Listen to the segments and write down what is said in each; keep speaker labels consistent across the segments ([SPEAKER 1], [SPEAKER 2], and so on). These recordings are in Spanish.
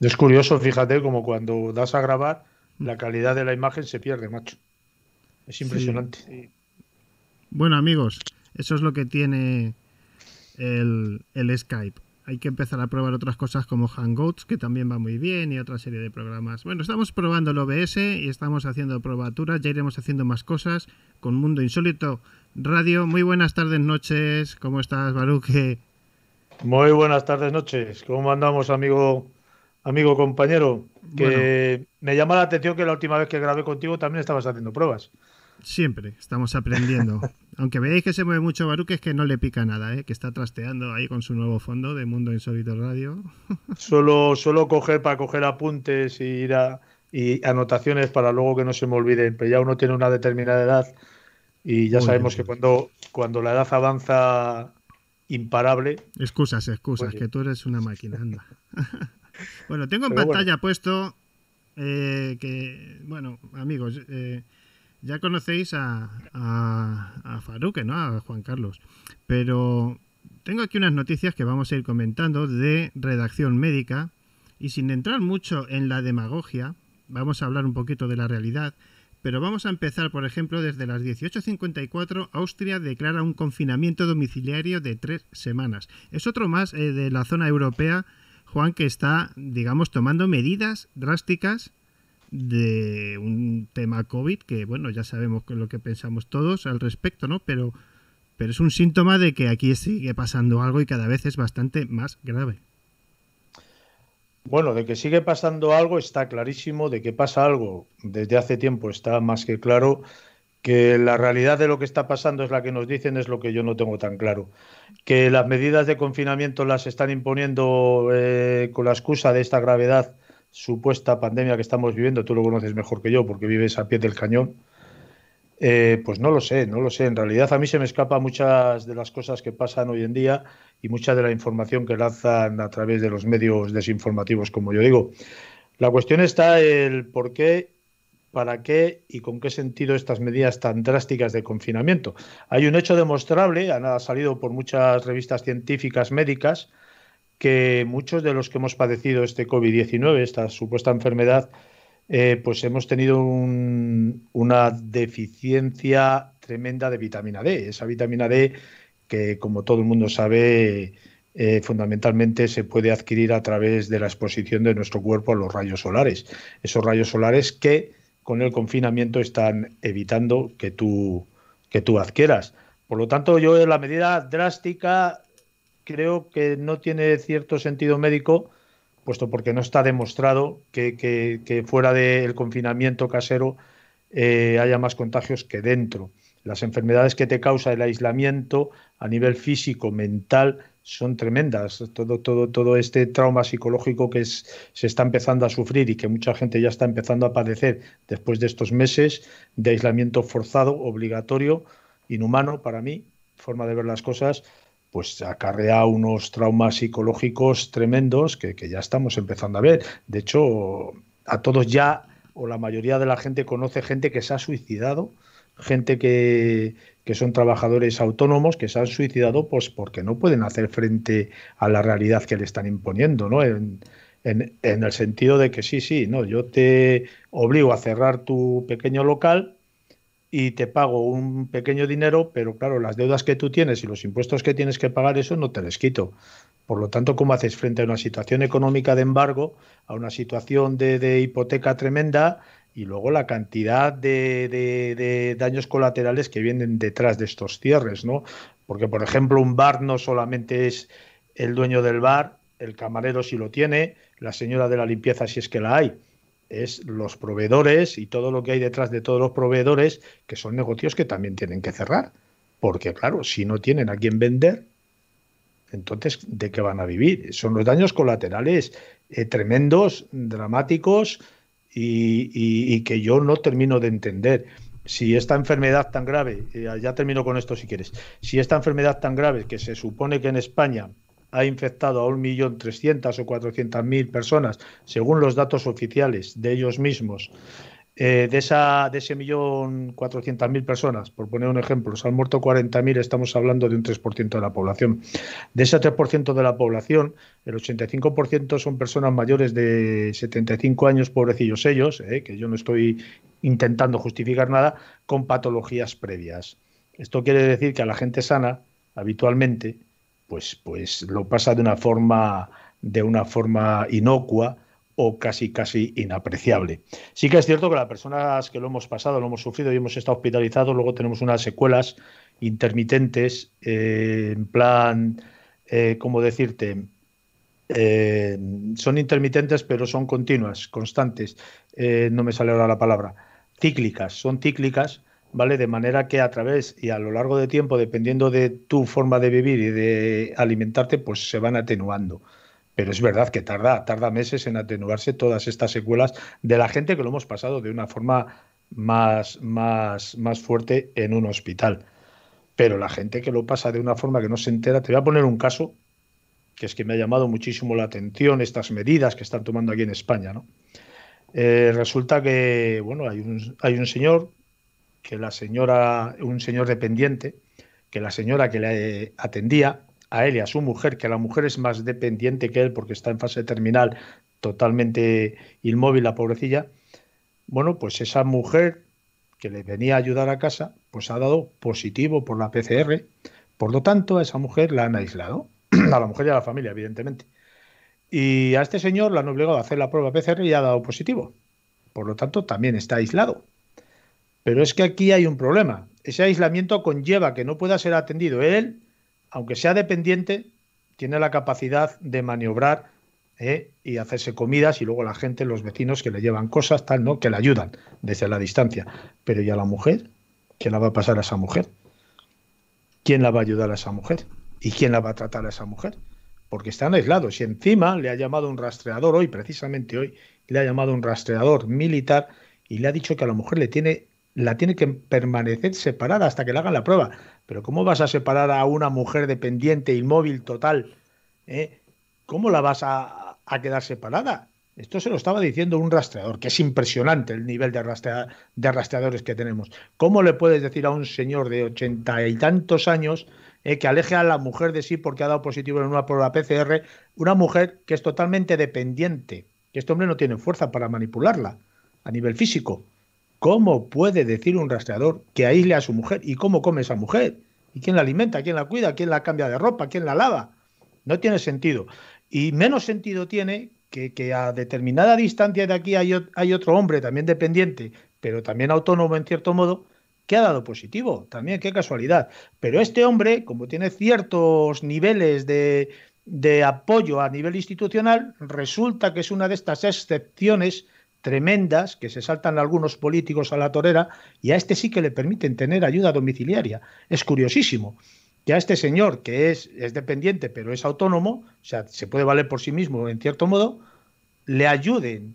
[SPEAKER 1] Es curioso, fíjate, como cuando das a grabar, la calidad de la imagen se pierde, macho. Es impresionante.
[SPEAKER 2] Bueno, amigos, eso es lo que tiene el, el, Skype. Hay que empezar a probar otras cosas como Hangouts, que también va muy bien, y otra serie de programas. Bueno, estamos probando el OBS y estamos haciendo probaturas, ya iremos haciendo más cosas con Mundo Insólito Radio. Muy buenas tardes, noches. ¿Cómo estás, Baruque?
[SPEAKER 1] Muy buenas tardes, noches. ¿Cómo andamos, amigo amigo compañero, que me llama la atención que la última vez que grabé contigo también estabas haciendo pruebas.
[SPEAKER 2] Siempre estamos aprendiendo. Aunque veáis que se mueve mucho Baruque, es que no le pica nada, ¿eh? que está trasteando ahí con su nuevo fondo de Mundo Insólito Radio.
[SPEAKER 1] solo, solo coger para coger apuntes y ir anotaciones para luego que no se me olviden. Pero ya uno tiene una determinada edad y ya sabemos que cuando, la edad avanza imparable.
[SPEAKER 2] Excusas, excusas, que tú eres una máquina, anda. Bueno, tengo en pantalla puesto eh, que, bueno, amigos, eh, ya conocéis a, a, Faruque, ¿no? A Juan Carlos. Pero tengo aquí unas noticias que vamos a ir comentando de redacción médica y sin entrar mucho en la demagogia, vamos a hablar un poquito de la realidad. Pero vamos a empezar, por ejemplo, desde las 18.54, Austria declara un confinamiento domiciliario de tres semanas. Es otro más eh, de la zona europea Juan, que está, digamos, tomando medidas drásticas de un tema COVID, que bueno, ya sabemos lo que pensamos todos al respecto, ¿no? Pero, pero es un síntoma de que aquí sigue pasando algo y cada vez es bastante más grave.
[SPEAKER 1] Bueno, de que sigue pasando algo está clarísimo, de que pasa algo desde hace tiempo está más que claro que la realidad de lo que está pasando es la que nos dicen, es lo que yo no tengo tan claro. Que las medidas de confinamiento las están imponiendo eh, con la excusa de esta gravedad supuesta pandemia que estamos viviendo, tú lo conoces mejor que yo porque vives a pie del cañón, eh, pues no lo sé, no lo sé. En realidad a mí se me escapa muchas de las cosas que pasan hoy en día y mucha de la información que lanzan a través de los medios desinformativos, como yo digo. La cuestión está el por qué para qué y con qué sentido estas medidas tan drásticas de confinamiento. Hay un hecho demostrable, ha salido por muchas revistas científicas médicas, que muchos de los que hemos padecido este COVID-19, esta supuesta enfermedad, eh, pues hemos tenido una deficiencia tremenda de vitamina D. Esa vitamina D que, como todo el mundo sabe, eh, fundamentalmente se puede adquirir a través de la exposición de nuestro cuerpo a los rayos solares. Esos rayos solares que con el confinamiento están evitando que tú, que tú adquieras. Por lo tanto, yo en la medida drástica creo que no tiene cierto sentido médico, puesto porque no está demostrado que, fuera del confinamiento casero eh, haya más contagios que dentro las enfermedades que te causa el aislamiento a nivel físico, mental, son tremendas. Todo, todo, todo este trauma psicológico que se está empezando a sufrir y que mucha gente ya está empezando a padecer después de estos meses de aislamiento forzado, obligatorio, inhumano para mí, forma de ver las cosas, pues acarrea unos traumas psicológicos tremendos que ya estamos empezando a ver. De hecho, a todos ya, o la mayoría de la gente conoce gente que se ha suicidado gente que, son trabajadores autónomos que se han suicidado pues porque no pueden hacer frente a la realidad que le están imponiendo, ¿no? En, el sentido de que sí, sí, no, yo te obligo a cerrar tu pequeño local y te pago un pequeño dinero, pero claro, las deudas que tú tienes y los impuestos que tienes que pagar, eso no te les quito. Por lo tanto, ¿cómo haces frente a una situación económica de embargo, a una situación de, de hipoteca tremenda y luego la cantidad de, daños colaterales que vienen detrás de estos cierres, ¿no? Porque, por ejemplo, un bar no solamente es el dueño del bar, el camarero si lo tiene, la señora de la limpieza si es que la hay, es los proveedores y todo lo que hay detrás de todos los proveedores, que son negocios que también tienen que cerrar. Porque, claro, si no tienen a quién vender, entonces, ¿de qué van a vivir? Son los daños colaterales eh, tremendos, dramáticos, y, que yo no termino de entender si esta enfermedad tan grave, eh, ya termino con esto si quieres, si esta enfermedad tan grave que se supone que en España ha infectado a 1.300.000 o 400.000 personas, según los datos oficiales de ellos mismos, eh, de, ese millón cuatrocientas mil personas, por poner un ejemplo, se han muerto 40.000, estamos hablando de un 3% de la población. De ese 3% de la población, el 85% son personas mayores de 75 años, pobrecillos ellos, eh, que yo no estoy intentando justificar nada, con patologías previas. Esto quiere decir que a la gente sana, habitualmente, pues, pues lo pasa de una forma, de una forma inocua, o casi, casi inapreciable. Sí que es cierto que las personas que lo hemos pasado, lo hemos sufrido y hemos estado hospitalizados, luego tenemos unas secuelas intermitentes, eh, en plan, eh, ¿cómo decirte? Eh, son intermitentes, pero son continuas, constantes. no me sale ahora la palabra. Cíclicas, son cíclicas, ¿vale? De manera que a través y a lo largo de tiempo, dependiendo de tu forma de vivir y de alimentarte, pues se van atenuando. Pero es verdad que tarda, tarda meses en atenuarse todas estas secuelas de la gente que lo hemos pasado de una forma más, más, más fuerte en un hospital. Pero la gente que lo pasa de una forma que no se entera, te voy a poner un caso que es que me ha llamado muchísimo la atención estas medidas que están tomando aquí en España. Eh, resulta que bueno, hay un, hay un señor que la señora, un señor dependiente, que la señora que le atendía a él y a su mujer, que la mujer es más dependiente que él porque está en fase terminal, totalmente inmóvil la pobrecilla, bueno, pues esa mujer que le venía a ayudar a casa, pues ha dado positivo por la PCR, por lo tanto a esa mujer la han aislado, a la mujer y a la familia, evidentemente. Y a este señor la han obligado a hacer la prueba PCR y ha dado positivo, por lo tanto también está aislado. Pero es que aquí hay un problema. Ese aislamiento conlleva que no pueda ser atendido él aunque sea dependiente, tiene la capacidad de maniobrar eh, y hacerse comidas y luego la gente, los vecinos que le llevan cosas, tal, ¿no? Que le ayudan desde la distancia. Pero ¿y a la mujer? ¿Quién la va a pasar a esa mujer? ¿Quién la va a ayudar a esa mujer? ¿Y quién la va a tratar a esa mujer? Porque están aislados y encima le ha llamado un rastreador hoy, precisamente hoy, le ha llamado un rastreador militar y le ha dicho que a la mujer le tiene la tiene que permanecer separada hasta que le hagan la prueba. Pero ¿cómo vas a separar a una mujer dependiente, inmóvil, total? ¿eh? ¿Cómo la vas a, quedar separada? Esto se lo estaba diciendo un rastreador, que es impresionante el nivel de, rastreadores que tenemos. ¿Cómo le puedes decir a un señor de ochenta y tantos años eh, que aleje a la mujer de sí porque ha dado positivo en una prueba PCR, una mujer que es totalmente dependiente, que este hombre no tiene fuerza para manipularla a nivel físico? ¿Cómo puede decir un rastreador que aísle a su mujer y cómo come esa mujer? ¿Y quién la alimenta? ¿Quién la cuida? ¿Quién la cambia de ropa? ¿Quién la lava? No tiene sentido. Y menos sentido tiene que, que a determinada distancia de aquí hay, hay, otro hombre también dependiente, pero también autónomo en cierto modo, que ha dado positivo. También, qué casualidad. Pero este hombre, como tiene ciertos niveles de, de apoyo a nivel institucional, resulta que es una de estas excepciones tremendas que se saltan algunos políticos a la torera y a este sí que le permiten tener ayuda domiciliaria. Es curiosísimo que a este señor, que es, es dependiente pero es autónomo, o sea, se puede valer por sí mismo en cierto modo, le ayuden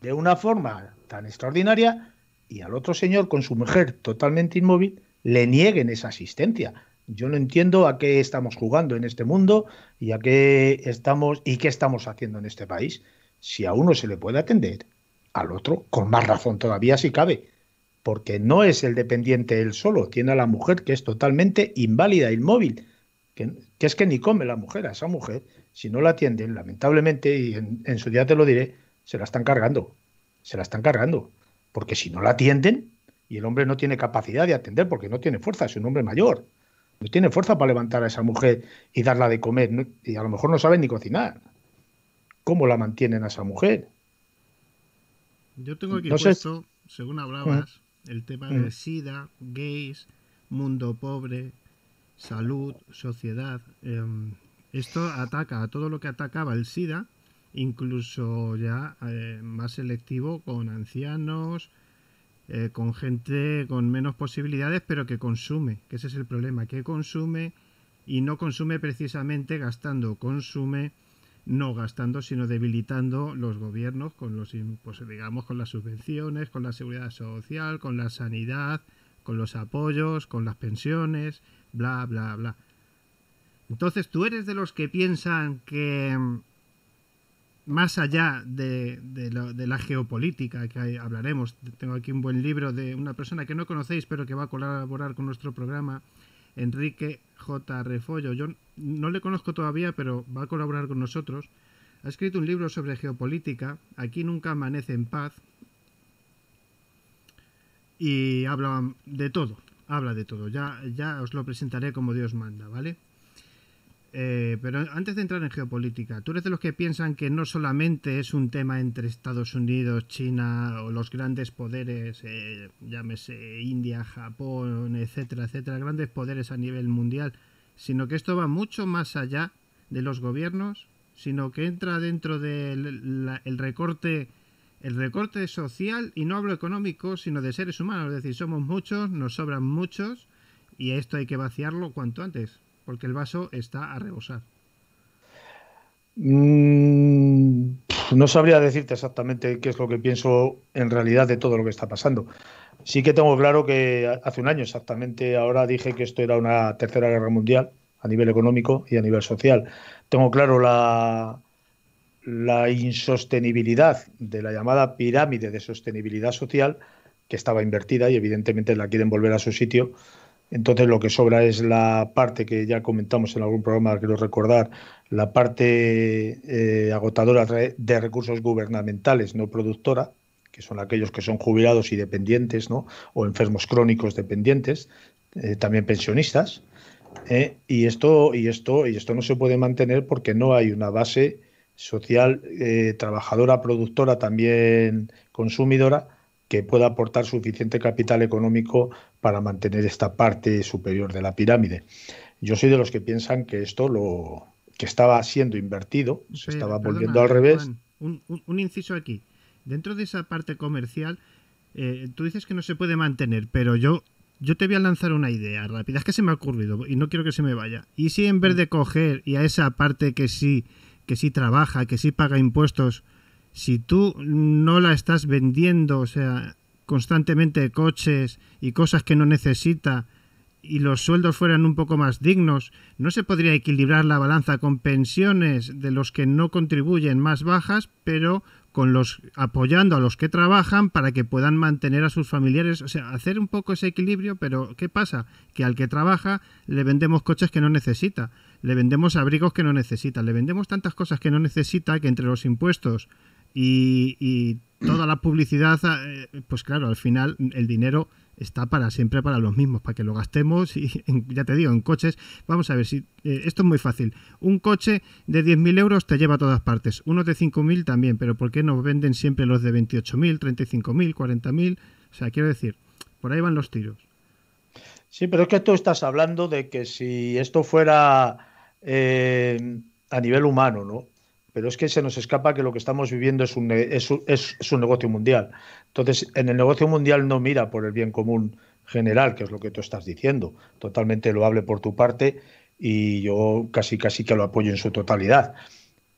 [SPEAKER 1] de una forma tan extraordinaria y al otro señor con su mujer totalmente inmóvil le nieguen esa asistencia. Yo no entiendo a qué estamos jugando en este mundo y a qué estamos y qué estamos haciendo en este país si a uno se le puede atender al otro, con más razón todavía si cabe, porque no es el dependiente él solo, tiene a la mujer que es totalmente inválida, inmóvil, que, es que ni come la mujer, a esa mujer, si no la atienden, lamentablemente, y en, en su día te lo diré, se la están cargando, se la están cargando, porque si no la atienden, y el hombre no tiene capacidad de atender porque no tiene fuerza, es un hombre mayor, no tiene fuerza para levantar a esa mujer y darla de comer, y a lo mejor no sabe ni cocinar. ¿Cómo la mantienen a esa mujer?
[SPEAKER 2] Yo tengo aquí esto, puesto, según hablabas, el tema mm. de SIDA, gays, mundo pobre, salud, sociedad. Em, esto ataca a todo lo que atacaba el SIDA, incluso ya eh, más selectivo con ancianos, eh, con gente con menos posibilidades, pero que consume, que ese es el problema, que consume y no consume precisamente gastando, consume no gastando, sino debilitando los gobiernos con los, pues, digamos, con las subvenciones, con la seguridad social, con la sanidad, con los apoyos, con las pensiones, bla, bla, bla. Entonces, ¿tú eres de los que piensan que mm, más allá de, de, la geopolítica que hablaremos. Tengo aquí un buen libro de una persona que no conocéis, pero que va a colaborar con nuestro programa, Enrique J. Refollo. Yo no le conozco todavía, pero va a colaborar con nosotros. Ha escrito un libro sobre geopolítica, Aquí nunca amanece en paz, y habla de todo, habla de todo. Ya, ya os lo presentaré como Dios manda, ¿vale? Eh, pero antes de entrar en geopolítica, ¿tú eres de los que piensan que no solamente es un tema entre Estados Unidos, China o los grandes poderes, eh, llámese India, Japón, etcétera, etcétera, grandes poderes a nivel mundial, sino que esto va mucho más allá de los gobiernos, sino que entra dentro del recorte el recorte social y no hablo económico, sino de seres humanos, es decir, somos muchos, nos sobran muchos y esto hay que vaciarlo cuanto antes porque el vaso está a rebosar.
[SPEAKER 1] Mm, no sabría decirte exactamente qué es lo que pienso en realidad de todo lo que está pasando. Sí que tengo claro que hace un año exactamente, ahora dije que esto era una tercera guerra mundial a nivel económico y a nivel social. Tengo claro la, la insostenibilidad de la llamada pirámide de sostenibilidad social que estaba invertida y evidentemente la quieren volver a su sitio entonces lo que sobra es la parte que ya comentamos en algún programa, quiero recordar, la parte eh, agotadora de recursos gubernamentales no productora, que son aquellos que son jubilados y dependientes, ¿no? o enfermos crónicos dependientes, eh, también pensionistas. Eh, y esto, y esto, y esto no se puede mantener porque no hay una base social, trabajadora, productora, también consumidora, que pueda aportar suficiente capital económico para mantener esta parte superior de la pirámide. Yo soy de los que piensan que esto lo que estaba siendo invertido, se estaba volviendo al revés.
[SPEAKER 2] un, inciso aquí. Dentro de esa parte comercial, eh, tú dices que no se puede mantener, pero yo yo te voy a lanzar una idea rápida, es que se me ha ocurrido y no quiero que se me vaya. ¿Y si en vez mm. de coger y a esa parte que sí, que sí trabaja, que sí paga impuestos, si tú no la estás vendiendo, o sea, constantemente coches y cosas que no necesita, y los sueldos fueran un poco más dignos, ¿no se podría equilibrar la balanza con pensiones de los que no contribuyen más bajas, pero con los apoyando a los que trabajan para que puedan mantener a sus familiares, o sea, hacer un poco ese equilibrio, pero ¿qué pasa? Que al que trabaja le vendemos coches que no necesita, le vendemos abrigos que no necesita, le vendemos tantas cosas que no necesita que entre los impuestos y, toda la publicidad, eh, pues claro, al final el dinero está para siempre para los mismos, para que lo gastemos y ya te digo, en coches, vamos a ver si eh, esto es muy fácil. Un coche de 10.000 euros te lleva a todas partes, uno de 5.000 también, pero ¿por qué nos venden siempre los de 28.000, 35.000, 40.000? O sea, quiero decir,
[SPEAKER 1] por ahí van los tiros. Sí, pero es que tú estás hablando de que si esto fuera eh, a nivel humano, ¿no? pero es que se nos escapa que lo que estamos viviendo es un, es, negocio mundial. Entonces, en el negocio mundial no mira por el bien común general, que es lo que tú estás diciendo, totalmente lo hable por tu parte y yo casi casi que lo apoyo en su totalidad.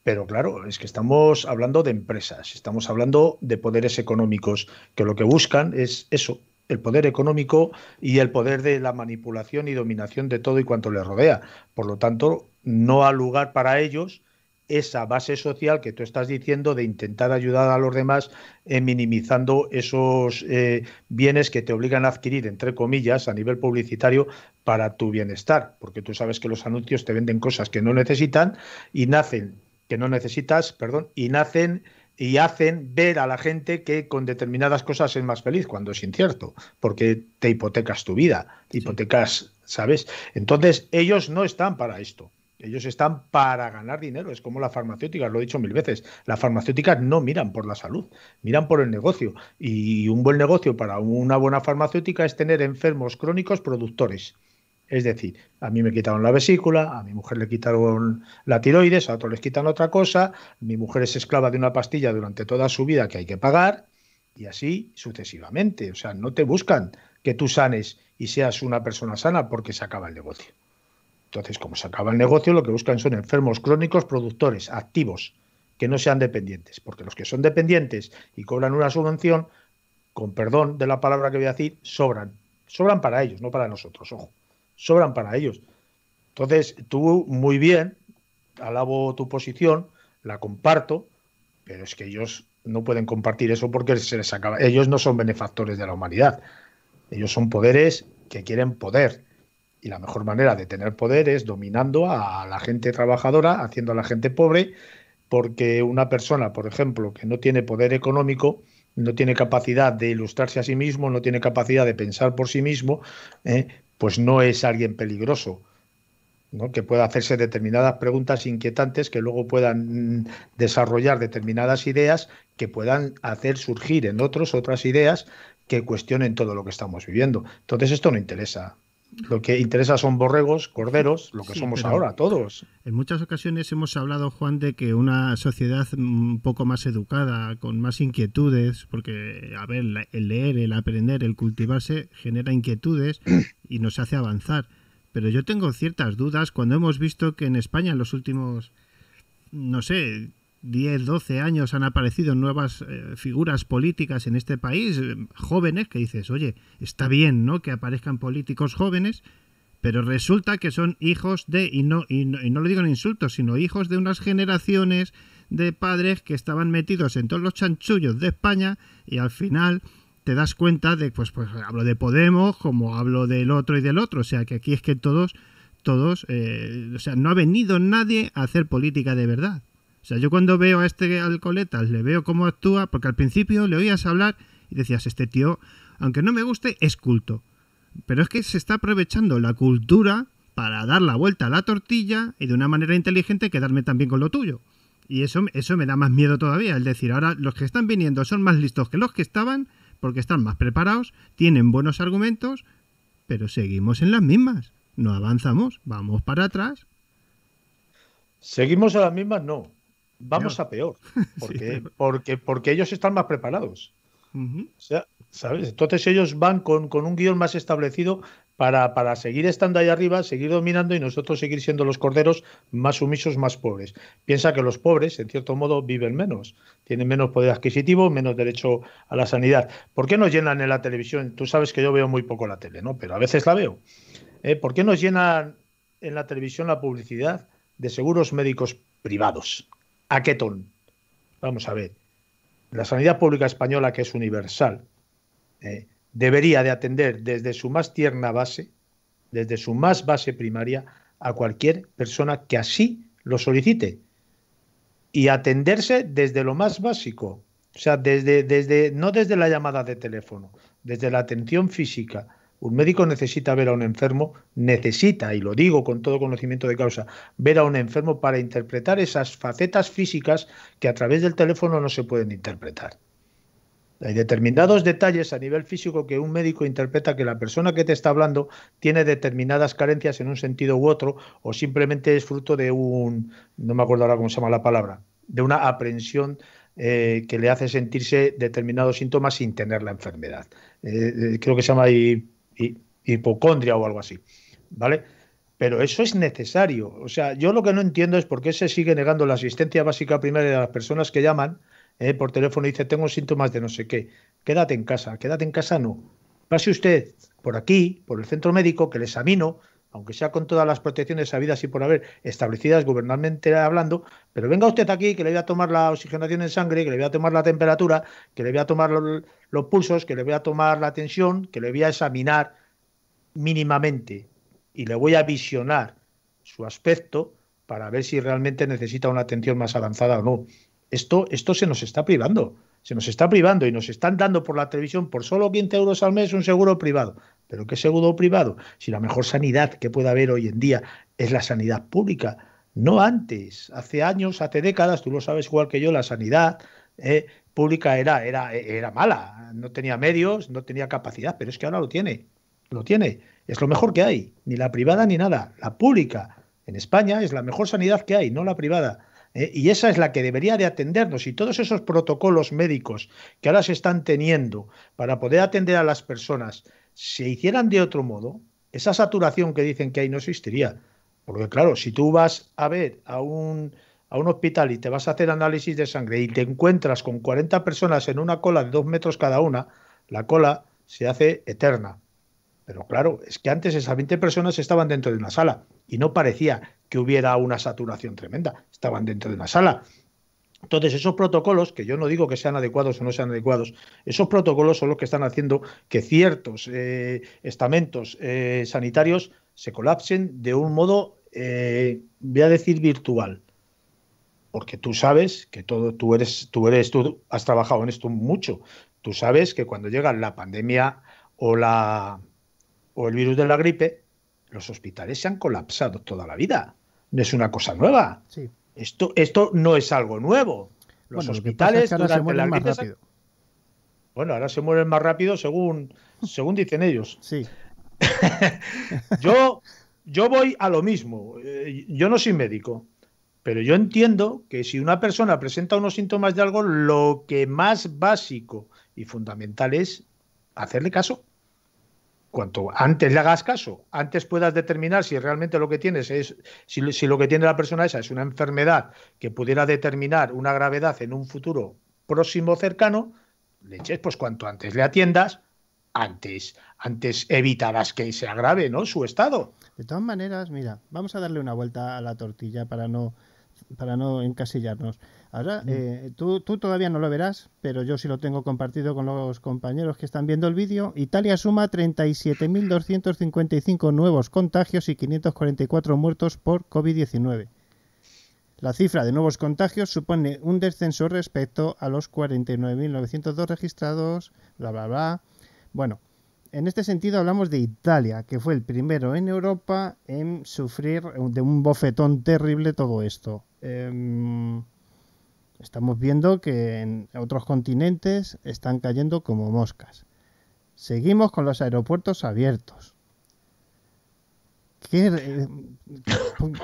[SPEAKER 1] Pero claro, es que estamos hablando de empresas, estamos hablando de poderes económicos, que lo que buscan es eso, el poder económico y el poder de la manipulación y dominación de todo y cuanto les rodea. Por lo tanto, no ha lugar para ellos esa base social que tú estás diciendo de intentar ayudar a los demás eh, minimizando esos eh, bienes que te obligan a adquirir, entre comillas, a nivel publicitario para tu bienestar, porque tú sabes que los anuncios te venden cosas que no necesitan y nacen, que no necesitas, perdón, y nacen y hacen ver a la gente que con determinadas cosas es más feliz, cuando es incierto, porque te hipotecas tu vida, hipotecas, ¿sabes? Entonces, ellos no están para esto. Ellos están para ganar dinero, es como las farmacéuticas, lo he dicho mil veces. Las farmacéuticas no miran por la salud, miran por el negocio. Y un buen negocio para una buena farmacéutica es tener enfermos crónicos productores. Es decir, a mí me quitaron la vesícula, a mi mujer le quitaron la tiroides, a otros les quitan otra cosa, mi mujer es esclava de una pastilla durante toda su vida que hay que pagar, y así sucesivamente. O sea, no te buscan que tú sanes y seas una persona sana porque se acaba el negocio. Entonces, como se acaba el negocio, lo que buscan son enfermos crónicos productores activos, que no sean dependientes, porque los que son dependientes y cobran una subvención, con perdón de la palabra que voy a decir, sobran. Sobran para ellos, no para nosotros, ojo. Sobran para ellos. Entonces, tú muy bien, alabo tu posición, la comparto, pero es que ellos no pueden compartir eso porque se les acaba. Ellos no son benefactores de la humanidad. Ellos son poderes que quieren poder y la mejor manera de tener poder es dominando a la gente trabajadora, haciendo a la gente pobre, porque una persona, por ejemplo, que no tiene poder económico, no tiene capacidad de ilustrarse a sí mismo, no tiene capacidad de pensar por sí mismo, ¿eh? pues no es alguien peligroso. ¿no? que pueda hacerse determinadas preguntas inquietantes que luego puedan mm, desarrollar determinadas ideas que puedan hacer surgir en otros otras ideas que cuestionen todo lo que estamos viviendo. Entonces esto no interesa. Lo que interesa son borregos, corderos, lo que somos ahora todos.
[SPEAKER 2] En muchas ocasiones hemos hablado, Juan, de que una sociedad un poco más educada, con más inquietudes, porque, a ver, el leer, el aprender, el cultivarse genera inquietudes y nos hace avanzar. Pero yo tengo ciertas dudas cuando hemos visto que en España en los últimos, no sé, 10, 12 años han aparecido nuevas eh, figuras políticas en este país, eh, jóvenes, que dices, oye, está bien, ¿no? Que aparezcan políticos jóvenes, pero resulta que son hijos de, y no, y no, y lo digo en insultos, sino hijos de unas generaciones de padres que estaban metidos en todos los chanchullos de España y al final te das cuenta de, pues, pues hablo de Podemos, como hablo del otro y del otro, o sea que aquí es que todos, todos, eh, o sea, no ha venido nadie a hacer política de verdad. O sea, yo cuando veo a este Alcoletas, le veo cómo actúa, porque al principio le oías hablar y decías, este tío, aunque no me guste, es culto. Pero es que se está aprovechando la cultura para dar la vuelta a la tortilla y de una manera inteligente quedarme también con lo tuyo. Y eso, eso me da más miedo todavía. Es decir, ahora los que están viniendo son más listos que los que estaban porque están más preparados, tienen buenos argumentos, pero seguimos en las mismas. No avanzamos, vamos para atrás.
[SPEAKER 1] Seguimos a las mismas, no vamos a peor, porque, porque, porque ellos están más preparados. O sea, ¿sabes? Entonces ellos van con, un guión más establecido para, para, seguir estando ahí arriba, seguir dominando y nosotros seguir siendo los corderos más sumisos, más pobres. Piensa que los pobres, en cierto modo, viven menos, tienen menos poder adquisitivo, menos derecho a la sanidad. ¿Por qué nos llenan en la televisión? Tú sabes que yo veo muy poco la tele, ¿no? Pero a veces la veo. ¿Eh? ¿Por qué nos llenan en la televisión la publicidad de seguros médicos privados? ¿A qué Vamos a ver. La sanidad pública española, que es universal, eh, debería de atender desde su más tierna base, desde su más base primaria, a cualquier persona que así lo solicite. Y atenderse desde lo más básico, o sea, desde, desde, no desde la llamada de teléfono, desde la atención física, un médico necesita ver a un enfermo, necesita, y lo digo con todo conocimiento de causa, ver a un enfermo para interpretar esas facetas físicas que a través del teléfono no se pueden interpretar. Hay determinados detalles a nivel físico que un médico interpreta que la persona que te está hablando tiene determinadas carencias en un sentido u otro o simplemente es fruto de un, no me acuerdo ahora cómo se llama la palabra, de una aprensión eh, que le hace sentirse determinados síntomas sin tener la enfermedad. Eh, eh, creo que se llama ahí hipocondria o algo así, ¿vale? Pero eso es necesario. O sea, yo lo que no entiendo es por qué se sigue negando la asistencia básica primaria de las personas que llaman eh, por teléfono y dicen, tengo síntomas de no sé qué. Quédate en casa, quédate en casa no. Pase usted por aquí, por el centro médico, que le examino, aunque sea con todas las protecciones sabidas y por haber establecidas gubernamentalmente hablando, pero venga usted aquí que le voy a tomar la oxigenación en sangre, que le voy a tomar la temperatura, que le voy a tomar los, pulsos, que le voy a tomar la tensión, que le voy a examinar mínimamente y le voy a visionar su aspecto para ver si realmente necesita una atención más avanzada o no. Esto, esto se nos está privando, se nos está privando y nos están dando por la televisión por solo 15 euros al mes un seguro privado. ¿Pero qué seguro privado? Si la mejor sanidad que puede haber hoy en día es la sanidad pública, no antes, hace años, hace décadas, tú lo sabes igual que yo, la sanidad eh, pública era, era, era mala, no tenía medios, no tenía capacidad, pero es que ahora lo tiene, lo tiene, es lo mejor que hay, ni la privada ni nada, la pública en España es la mejor sanidad que hay, no la privada. Eh, y esa es la que debería de atendernos y todos esos protocolos médicos que ahora se están teniendo para poder atender a las personas se hicieran de otro modo, esa saturación que dicen que hay no existiría. Porque claro, si tú vas a ver a un, a un hospital y te vas a hacer análisis de sangre y te encuentras con 40 personas en una cola de dos metros cada una, la cola se hace eterna. Pero claro, es que antes esas 20 personas estaban dentro de una sala y no parecía que hubiera una saturación tremenda, estaban dentro de una sala. Entonces, esos protocolos, que yo no digo que sean adecuados o no sean adecuados, esos protocolos son los que están haciendo que ciertos eh, estamentos eh, sanitarios se colapsen de un modo, eh, voy a decir, virtual. Porque tú sabes que todo, tú eres, tú eres, tú has trabajado en esto mucho. Tú sabes que cuando llega la pandemia o la o el virus de la gripe, los hospitales se han colapsado toda la vida. No es una cosa nueva. Sí. Esto, esto no es algo nuevo. Los hospitales ahora se mueren más rápido. Bueno, ahora se mueren más rápido según, según dicen ellos. Sí. yo, yo voy a lo mismo. Eh, yo no soy médico, pero yo entiendo que si una persona presenta unos síntomas de algo, lo que más básico y fundamental es hacerle caso cuanto antes le hagas caso, antes puedas determinar si realmente lo que tienes es, si, lo que tiene la persona esa es una enfermedad que pudiera determinar una gravedad en un futuro próximo cercano, le eches, pues cuanto antes le atiendas, antes, antes evitarás que se agrave ¿no? su estado. De todas maneras, mira, vamos a darle
[SPEAKER 2] una vuelta a la tortilla para no, para no encasillarnos. Ahora, mm. eh, tú, tú, todavía no lo verás, pero yo sí lo tengo compartido con los compañeros que están viendo el vídeo. Italia suma 37.255 nuevos contagios y 544 muertos por COVID-19. La cifra de nuevos contagios supone un descenso respecto a los 49.902 registrados, bla, bla, bla. Bueno, en este sentido hablamos de Italia, que fue el primero en Europa en sufrir de un bofetón terrible todo esto. Em, Estamos viendo que en otros continentes están cayendo como moscas. Seguimos con los aeropuertos abiertos. ¿Qué, eh,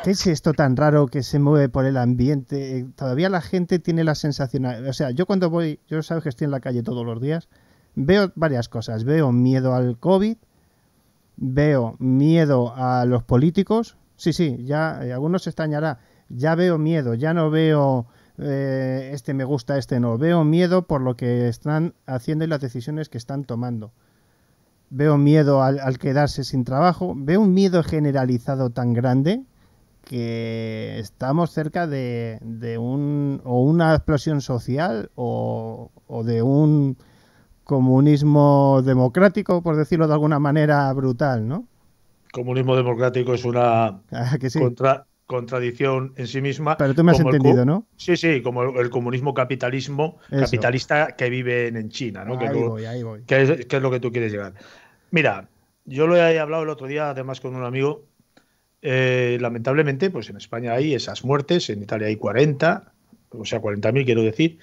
[SPEAKER 2] es esto tan raro que se mueve por el ambiente? Eh, todavía la gente tiene la sensación... O sea, yo cuando voy, yo sabes que estoy en la calle todos los días, veo varias cosas. Veo miedo al COVID, veo miedo a los políticos. Sí, sí, ya eh, algunos se extrañará. Ya veo miedo, ya no veo eh, este me gusta, este no. Veo miedo por lo que están haciendo y las decisiones que están tomando. Veo miedo al, quedarse sin trabajo. Veo un miedo generalizado tan grande que estamos cerca de, un, o una explosión social o, de un comunismo democrático, por decirlo de alguna manera brutal, ¿no?
[SPEAKER 1] Comunismo democrático es una ah, contra, contradicción en sí misma. Pero tú me has entendido, ¿no? Sí, sí, como el, comunismo capitalismo capitalista que viven en China, ¿no? voy, ahí voy. Que, es, lo que tú quieres llegar. Mira, yo lo he hablado el otro día, además, con un amigo. Eh, lamentablemente, pues en España hay esas muertes, en Italia hay 40, o sea, 40.000 quiero decir.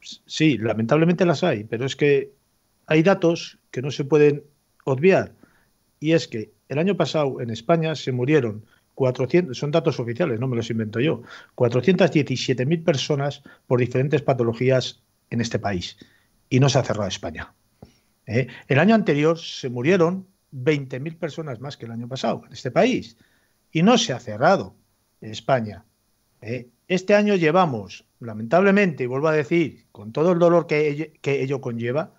[SPEAKER 1] Sí, lamentablemente las hay, pero es que hay datos que no se pueden obviar. Y es que el año pasado en España se murieron son datos oficiales, no me los invento yo, 417.000 personas por diferentes patologías en este país. Y no se ha cerrado España. ¿eh? El año anterior se murieron 20.000 personas más que el año pasado en este país. Y no se ha cerrado España. ¿eh? Este año llevamos, lamentablemente, y vuelvo a decir, con todo el dolor que ello, que ello conlleva,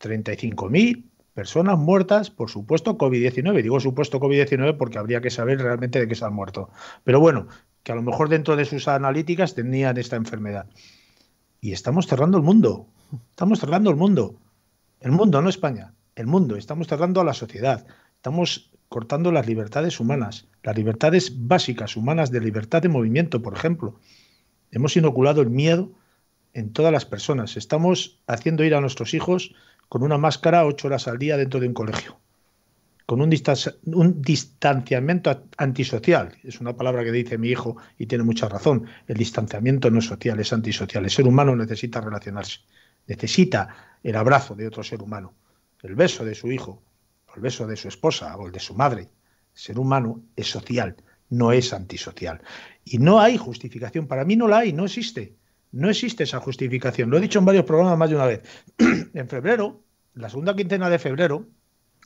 [SPEAKER 1] 35.000, personas muertas, por supuesto, COVID-19. Digo supuesto COVID-19 porque habría que saber realmente de qué se han muerto. Pero bueno, que a lo mejor dentro de sus analíticas tenían esta enfermedad. Y estamos cerrando el mundo. Estamos cerrando el mundo. El mundo, no España. El mundo. Estamos cerrando a la sociedad. Estamos cortando las libertades humanas, las libertades básicas humanas de libertad de movimiento, por ejemplo. Hemos inoculado el miedo en todas las personas. Estamos haciendo ir a nuestros hijos con una máscara ocho horas al día dentro de un colegio, con un, distanciamiento antisocial. Es una palabra que dice mi hijo y tiene mucha razón. El distanciamiento no es social, es antisocial. El ser humano necesita relacionarse, necesita el abrazo de otro ser humano, el beso de su hijo, o el beso de su esposa o el de su madre. El ser humano es social, no es antisocial. Y no hay justificación, para mí no la hay, no existe. No existe esa justificación. Lo he dicho en varios programas más de una vez. en febrero, la segunda quincena de febrero,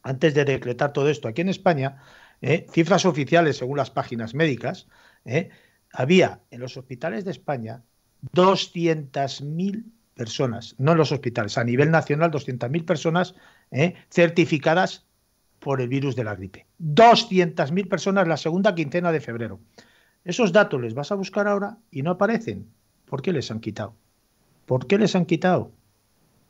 [SPEAKER 1] antes de decretar todo esto aquí en España, eh, cifras oficiales según las páginas médicas, eh, había en los hospitales de España 200.000 personas, no en los hospitales, a nivel nacional 200.000 personas eh, certificadas por el virus de la gripe. 200.000 personas la segunda quincena de febrero. Esos datos les vas a buscar ahora y no aparecen. ¿Por qué les han quitado? ¿Por qué les han quitado?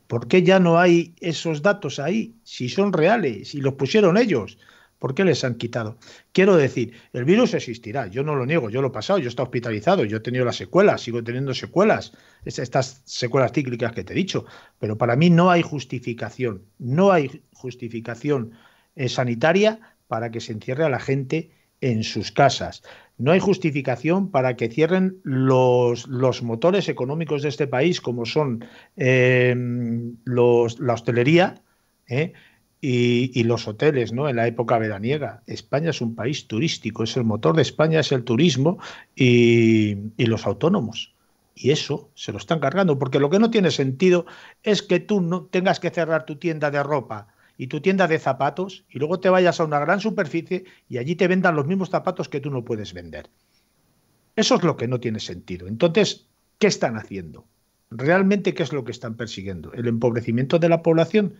[SPEAKER 1] ¿Por qué ya no hay esos datos ahí? Si son reales, si los pusieron ellos, ¿por qué les han quitado? Quiero decir, el virus existirá, yo no lo niego, yo lo he pasado, yo he estado hospitalizado, yo he tenido las secuelas, sigo teniendo secuelas, estas secuelas cíclicas que te he dicho, pero para mí no hay justificación, no hay justificación eh, sanitaria para que se encierre a la gente en sus casas. No hay justificación para que cierren los, motores económicos de este país, como son eh, los, la hostelería eh, y, los hoteles ¿no? en la época veraniega. España es un país turístico, es el motor de España, es el turismo y, y los autónomos. Y eso se lo están cargando, porque lo que no tiene sentido es que tú no tengas que cerrar tu tienda de ropa y tu tienda de zapatos y luego te vayas a una gran superficie y allí te vendan los mismos zapatos que tú no puedes vender. Eso es lo que no tiene sentido. Entonces, ¿qué están haciendo? ¿Realmente qué es lo que están persiguiendo? ¿El empobrecimiento de la población?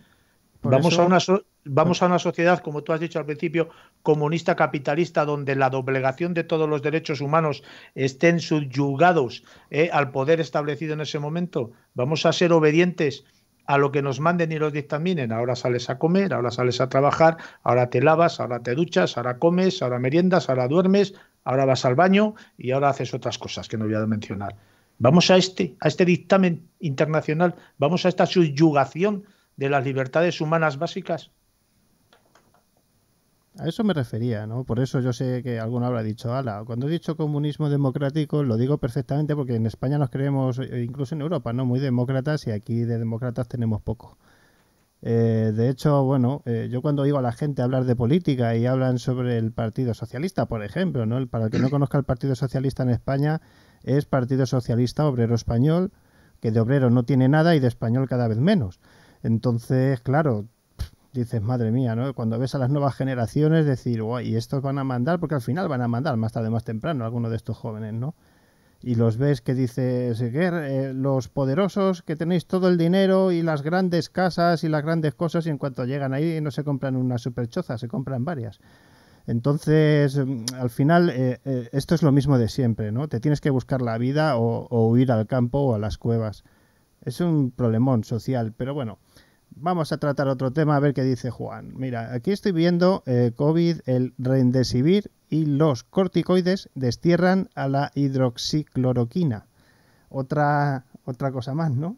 [SPEAKER 1] vamos, a una vamos a una sociedad, como tú has dicho al principio, comunista capitalista, donde la doblegación de todos los derechos humanos estén subyugados eh, al poder establecido en ese momento. Vamos a ser obedientes a lo que nos manden y nos dictaminen. Ahora sales a comer, ahora sales a trabajar, ahora te lavas, ahora te duchas, ahora comes, ahora meriendas, ahora duermes, ahora vas al baño y ahora haces otras cosas que no voy a mencionar. Vamos a este, a este dictamen internacional, vamos a esta subyugación de las libertades humanas básicas.
[SPEAKER 2] A eso me refería, ¿no? Por eso yo sé que alguno habrá dicho, ala, cuando he dicho comunismo democrático lo digo perfectamente porque en España nos creemos, eh, incluso en Europa, ¿no? Muy demócratas y aquí de demócratas tenemos poco. Eh, de hecho, bueno, eh, yo cuando oigo a la gente hablar de política y hablan sobre el Partido Socialista, por ejemplo, ¿no? Para el que no conozca el Partido Socialista en España, es Partido Socialista Obrero Español, que de obrero no tiene nada y de español cada vez menos. Entonces, claro, dices, madre mía, ¿no? Cuando ves a las nuevas generaciones decir, guay, y estos van a mandar, porque al final van a mandar más tarde, más temprano, alguno de estos jóvenes, ¿no? Y los ves que dices, eh, los poderosos que tenéis todo el dinero y las grandes casas y las grandes cosas, y en cuanto llegan ahí no se compran una superchoza, se compran varias. Entonces, mm, al final, eh, eh, esto es lo mismo de siempre, ¿no? Te tienes que buscar la vida o, o huir al campo o a las cuevas. Es un problemón social, pero bueno, vamos a tratar otro tema a ver qué dice Juan. Mira, aquí estoy viendo eh, COVID, el rendesivir y los corticoides destierran a la hidroxicloroquina. Otra, otra cosa más, ¿no?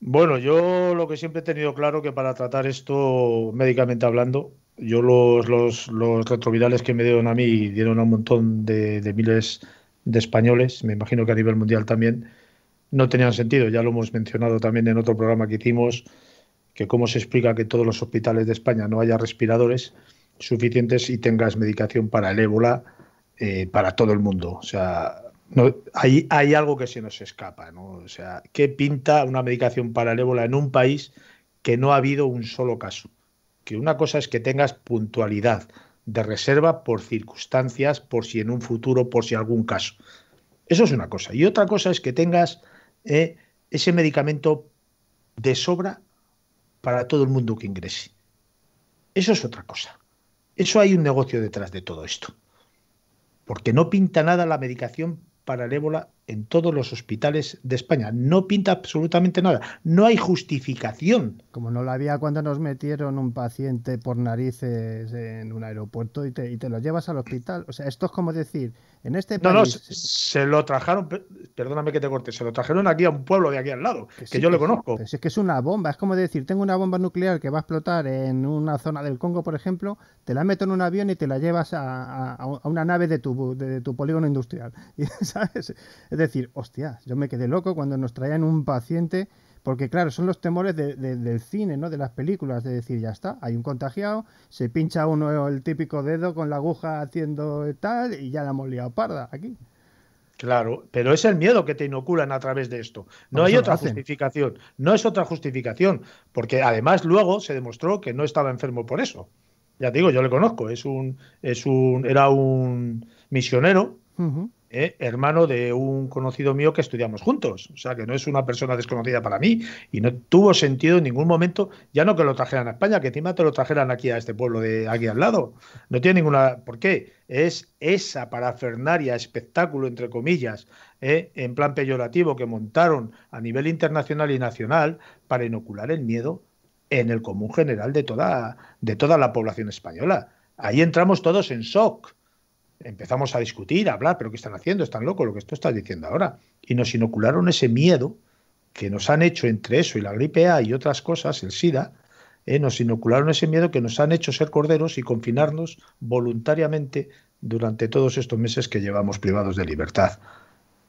[SPEAKER 1] Bueno, yo lo que siempre he tenido claro que para tratar esto médicamente hablando, yo los, los, los retrovirales que me dieron a mí dieron a un montón de miles de españoles, me imagino que a nivel mundial también, no tenían sentido. Ya lo hemos mencionado también en otro programa que hicimos, que cómo se explica que todos los hospitales de España no haya respiradores suficientes y tengas medicación para el ébola eh, para todo el mundo. O sea, hay, hay, algo que se nos escapa, ¿no? O sea, ¿qué pinta una medicación para el ébola en un país que no ha habido un solo caso? Que una cosa es que tengas puntualidad de reserva por circunstancias, por si en un futuro, por si algún caso. Eso es una cosa. Y otra cosa es que tengas ¿eh? ese medicamento de sobra para todo el mundo que ingrese. Eso es otra cosa. Eso hay un negocio detrás de todo esto. Porque no pinta nada la medicación para el ébola en todos los hospitales de España. No pinta absolutamente nada. No hay justificación. Como no la había cuando nos
[SPEAKER 2] metieron un paciente por narices en un aeropuerto y te, y te lo llevas al hospital. O sea, esto es como decir, en este país... No,
[SPEAKER 1] se, lo trajeron, perdóname que te corte, se lo trajeron aquí a un pueblo de aquí al lado, que, yo lo conozco.
[SPEAKER 2] es que es una bomba, es como decir, tengo una bomba nuclear que va a explotar en una zona del Congo, por ejemplo, te la meto en un avión y te la llevas a, una nave de tu, de, tu polígono industrial. ¿Sabes? Es decir, hostia, yo me quedé loco cuando nos traían un paciente, porque claro, son los temores del cine, ¿no? De las películas, de decir, ya está, hay un contagiado, se pincha uno el típico dedo con la aguja haciendo tal y ya la hemos liado parda aquí.
[SPEAKER 1] Claro, pero es el miedo que te inoculan a través de esto. No hay otra justificación. No es otra justificación, porque además luego se demostró que no estaba enfermo por eso. Ya digo, yo le conozco. Es un, es un, era un misionero ¿eh? hermano de un conocido mío que estudiamos juntos. O sea, que no es una persona desconocida para mí y no tuvo sentido en ningún momento, ya no que lo trajeran a España, que encima te lo trajeran aquí a este pueblo de aquí al lado. No tiene ninguna. ¿Por qué? Es esa parafernaria, espectáculo, entre comillas, ¿eh? en plan peyorativo que montaron a nivel internacional y nacional para inocular el miedo en el común general de toda, de toda la población española. Ahí entramos todos en shock empezamos a discutir, a hablar, pero ¿qué están haciendo? Están locos lo que tú estás diciendo ahora. Y nos inocularon ese miedo que nos han hecho entre eso y la gripe A y otras cosas, el SIDA, eh, nos inocularon ese miedo que nos han hecho ser corderos y confinarnos voluntariamente durante todos estos meses que llevamos privados de libertad.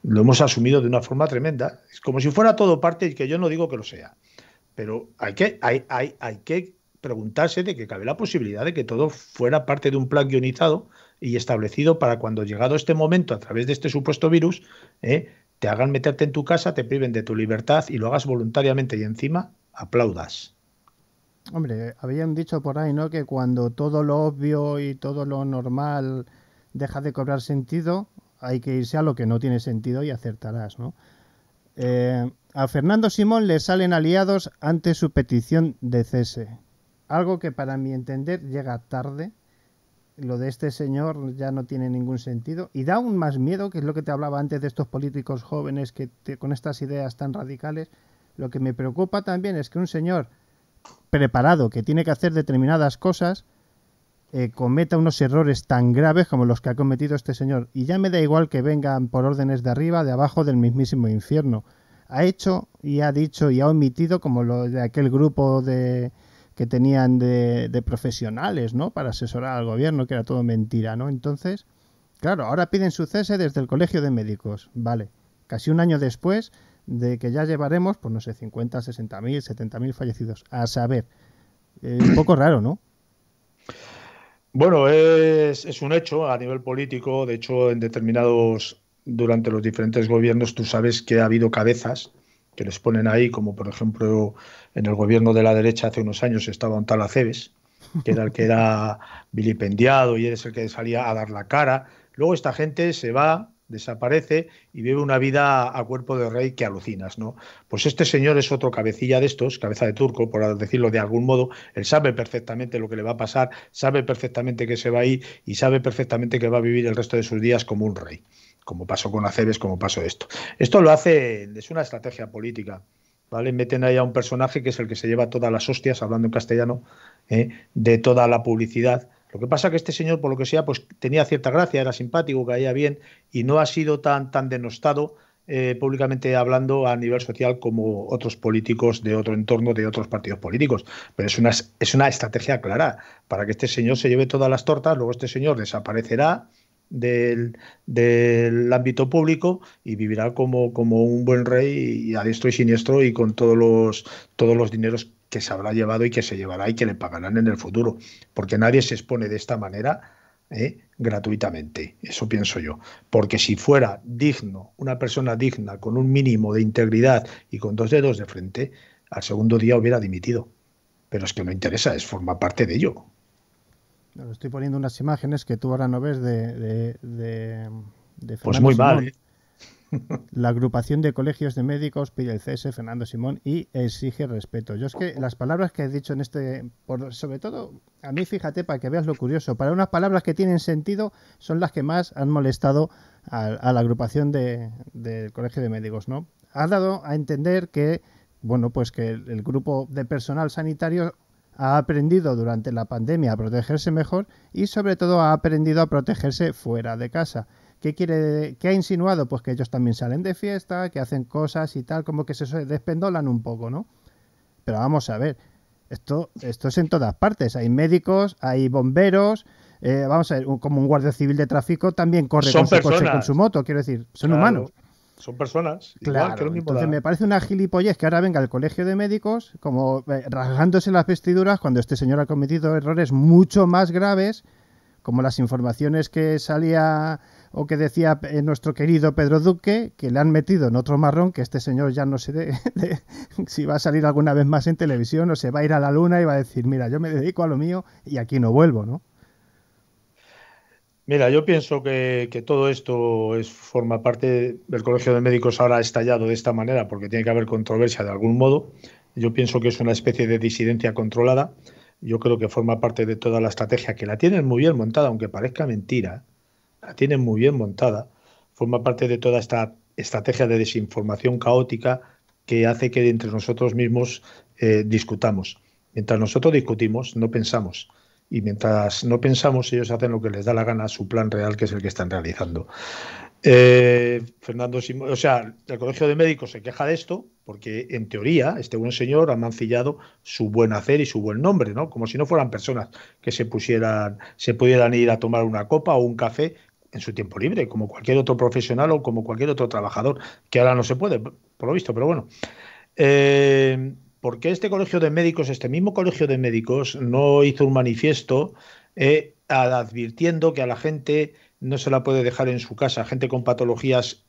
[SPEAKER 1] Lo hemos asumido de una forma tremenda, es como si fuera todo parte y que yo no digo que lo sea, pero hay que, hay, hay, hay que preguntarse de que cabe la posibilidad de que todo fuera parte de un plan guionizado y establecido para cuando llegado este momento, a través de este supuesto virus, eh, te hagan meterte en tu casa, te priven de tu libertad y lo hagas voluntariamente y encima aplaudas.
[SPEAKER 2] Hombre, habían dicho por ahí, ¿no? Que cuando todo lo obvio y todo lo normal deja de cobrar sentido, hay que irse a lo que no tiene sentido y acertarás, ¿no? Eh, a Fernando Simón le salen aliados ante su petición de cese. Algo que para mi entender llega tarde, lo de este señor ya no tiene ningún sentido y da aún más miedo, que es lo que te hablaba antes de estos políticos jóvenes que con estas ideas tan radicales. Lo que me preocupa también es que un señor preparado que tiene que hacer determinadas cosas eh, cometa unos errores tan graves como los que ha cometido este señor. Y ya me da igual que vengan por órdenes de arriba, de abajo, del mismísimo infierno. Ha hecho y ha dicho y ha omitido como lo de aquel grupo de que tenían de, profesionales, ¿no? Para asesorar al gobierno, que era todo mentira, ¿no? Entonces, claro, ahora piden su cese desde el Colegio de Médicos, vale. Casi un año después de que ya llevaremos, pues no sé, 50, 60 mil, 70 mil fallecidos, a saber. Eh, un poco raro, ¿no?
[SPEAKER 1] Bueno, es, es un hecho a nivel político. De hecho, en determinados durante los diferentes gobiernos, tú sabes que ha habido cabezas que les ponen ahí, como por ejemplo en el gobierno de la derecha hace unos años estaba un tal Aceves, que era el que era vilipendiado y eres el que salía a dar la cara. Luego esta gente se va, desaparece y vive una vida a cuerpo de rey que alucinas, ¿no? Pues este señor es otro cabecilla de estos, cabeza de turco, por decirlo de algún modo, él sabe perfectamente lo que le va a pasar, sabe perfectamente que se va a ir y sabe perfectamente que va a vivir el resto de sus días como un rey como pasó con Aceves, como pasó esto. Esto lo hace, es una estrategia política. ¿Vale? Meten ahí a un personaje que es el que se lleva todas las hostias, hablando en castellano, ¿eh? de toda la publicidad. Lo que pasa que este señor, por lo que sea, pues tenía cierta gracia, era simpático, caía bien y no ha sido tan, tan denostado eh, públicamente hablando a nivel social como otros políticos de otro entorno, de otros partidos políticos. Pero es una, es una estrategia clara para que este señor se lleve todas las tortas, luego este señor desaparecerá del, ámbito público y vivirá como, como un buen rey y a diestro y siniestro y con todos los, todos los dineros que se habrá llevado y que se llevará y que le pagarán en el futuro, porque nadie se expone de esta manera ¿eh? gratuitamente, eso pienso yo, porque si fuera digno, una persona digna, con un mínimo de integridad y con dos dedos de frente, al segundo día hubiera dimitido, pero es que no interesa, es forma parte de ello,
[SPEAKER 2] estoy poniendo unas imágenes que tú ahora no ves de. de, pues muy mal. ¿eh? La agrupación de colegios de médicos pide el cese Fernando Simón y exige respeto. Yo es que las palabras que he dicho en este, sobre todo, a mí fíjate para que veas lo curioso, para unas palabras que tienen sentido son las que más han molestado a, la agrupación del colegio de médicos, ¿no? Ha dado a entender que, bueno, pues que el grupo de personal sanitario ha aprendido durante la pandemia a protegerse mejor y sobre todo ha aprendido a protegerse fuera de casa. ¿Qué, quiere, ¿Qué ha insinuado? Pues que ellos también salen de fiesta, que hacen cosas y tal, como que se despendolan un poco, ¿no? Pero vamos a ver, esto, esto es en todas partes. Hay médicos, hay bomberos, eh, vamos a ver, como un guardia civil de tráfico también corre con su, con su moto, quiero decir, son humanos
[SPEAKER 1] son personas. Claro, que lo entonces me
[SPEAKER 2] parece una gilipollez que ahora venga el colegio de médicos como eh, rasgándose las vestiduras cuando este señor ha cometido errores mucho más graves, como las informaciones que salía o que decía eh, nuestro querido Pedro Duque, que le han metido en otro marrón, que este señor ya no sé si va a salir alguna vez más en televisión o se va a ir a la luna y va a decir, mira, yo me dedico a lo mío y aquí no vuelvo, ¿no?
[SPEAKER 1] Mira, yo pienso que, todo esto es, forma parte del Colegio de Médicos ahora ha estallado de esta manera, porque tiene que haber controversia de algún modo. Yo pienso que es una especie de disidencia controlada. Yo creo que forma parte de toda la estrategia, que la tienen muy bien montada, aunque parezca mentira, la tienen muy bien montada. Forma parte de toda esta estrategia de desinformación caótica que hace que entre nosotros mismos eh, discutamos. Mientras nosotros discutimos, no pensamos y mientras no pensamos, ellos hacen lo que les da la gana, su plan real, que es el que están realizando. Eh, Fernando Simón, o sea, el Colegio de Médicos se queja de esto porque, en teoría, este buen señor ha mancillado su buen hacer y su buen nombre, ¿no? Como si no fueran personas que se pusieran, se pudieran ir a tomar una copa o un café en su tiempo libre, como cualquier otro profesional o como cualquier otro trabajador, que ahora no se puede, por lo visto, pero bueno. Eh, ¿por qué este colegio de médicos, este mismo colegio de médicos, no hizo un manifiesto eh, advirtiendo que a la gente no se la puede dejar en su casa, gente con patologías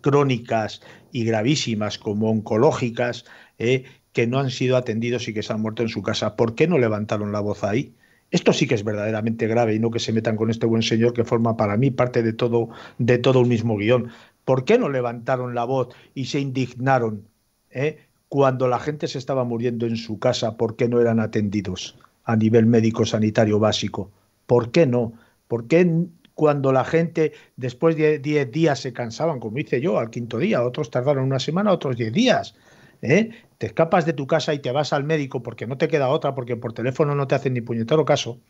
[SPEAKER 1] crónicas y gravísimas como oncológicas, eh, que no han sido atendidos y que se han muerto en su casa? ¿Por qué no levantaron la voz ahí? Esto sí que es verdaderamente grave y no que se metan con este buen señor que forma para mí parte de todo, de todo un mismo guión. ¿Por qué no levantaron la voz y se indignaron? Eh? cuando la gente se estaba muriendo en su casa, ¿por qué no eran atendidos a nivel médico-sanitario básico? ¿Por qué no? ¿Por qué cuando la gente después de 10 días se cansaban, como hice yo, al quinto día, otros tardaron una semana, otros 10 días? ¿eh? Te escapas de tu casa y te vas al médico porque no te queda otra, porque por teléfono no te hacen ni puñetero caso.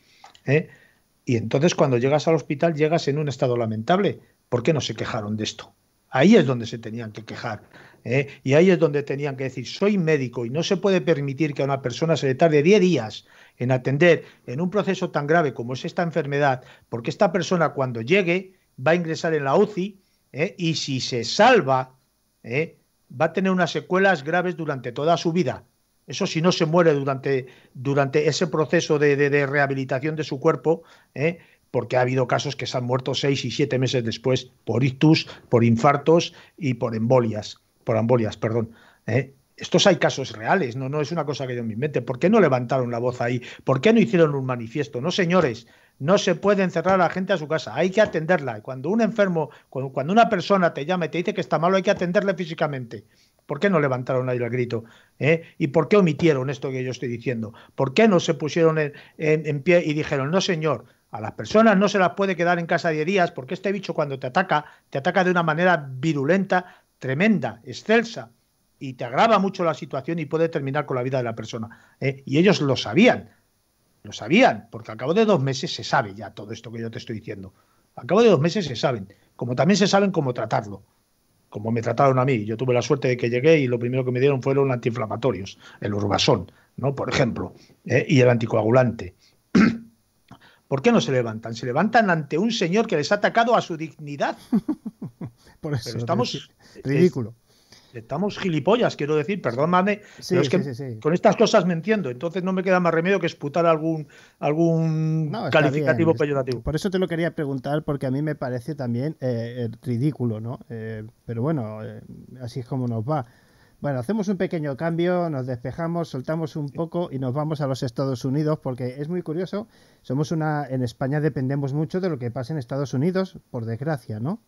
[SPEAKER 1] ¿eh? Y entonces cuando llegas al hospital llegas en un estado lamentable. ¿Por qué no se quejaron de esto? Ahí es donde se tenían que quejar. ¿eh? Y ahí es donde tenían que decir, soy médico y no se puede permitir que a una persona se le tarde 10 días en atender en un proceso tan grave como es esta enfermedad, porque esta persona cuando llegue va a ingresar en la UCI ¿eh? y si se salva, ¿eh? va a tener unas secuelas graves durante toda su vida. Eso si no se muere durante, durante ese proceso de, rehabilitación de su cuerpo, porque ha habido casos que se han muerto seis y siete meses después por ictus, por infartos y por embolias por ambolias, perdón. ¿eh? Estos hay casos reales, ¿no? no es una cosa que yo me invente. ¿Por qué no levantaron la voz ahí? ¿Por qué no hicieron un manifiesto? No, señores, no se puede encerrar a la gente a su casa, hay que atenderla. Cuando un enfermo, cuando una persona te llama y te dice que está malo, hay que atenderle físicamente. ¿Por qué no levantaron ahí el grito? ¿eh? ¿Y por qué omitieron esto que yo estoy diciendo? ¿Por qué no se pusieron en, pie y dijeron, no señor, a las personas no se las puede quedar en casa 10 días porque este bicho cuando te ataca, te ataca de una manera virulenta, tremenda, excelsa, y te agrava mucho la situación y puede terminar con la vida de la persona. ¿eh? Y ellos lo sabían, lo sabían, porque al cabo de dos meses se sabe ya todo esto que yo te estoy diciendo. Al cabo de dos meses se saben, como también se saben cómo tratarlo, como me trataron a mí. Yo tuve la suerte de que llegué y lo primero que me dieron fueron antiinflamatorios, el urbasón, ¿no? por ejemplo, ¿eh? y el anticoagulante. ¿Por qué no se levantan? Se levantan ante un señor que les ha atacado a su dignidad. Por eso. estamos, ridículo. estamos gilipollas, quiero decir, perdóname. es que con estas cosas me entiendo, entonces no me queda más remedio que esputar algún, algún calificativo peyorativo. Por eso te lo quería preguntar, porque a
[SPEAKER 2] mí me parece también eh, eh, ridículo, ¿no? Eh, pero bueno, así es como nos va. Bueno, hacemos un pequeño cambio, nos despejamos, soltamos un poco y nos vamos a los Estados Unidos porque es muy curioso. Somos una en España dependemos mucho de lo que pasa en Estados Unidos, por desgracia, ¿no?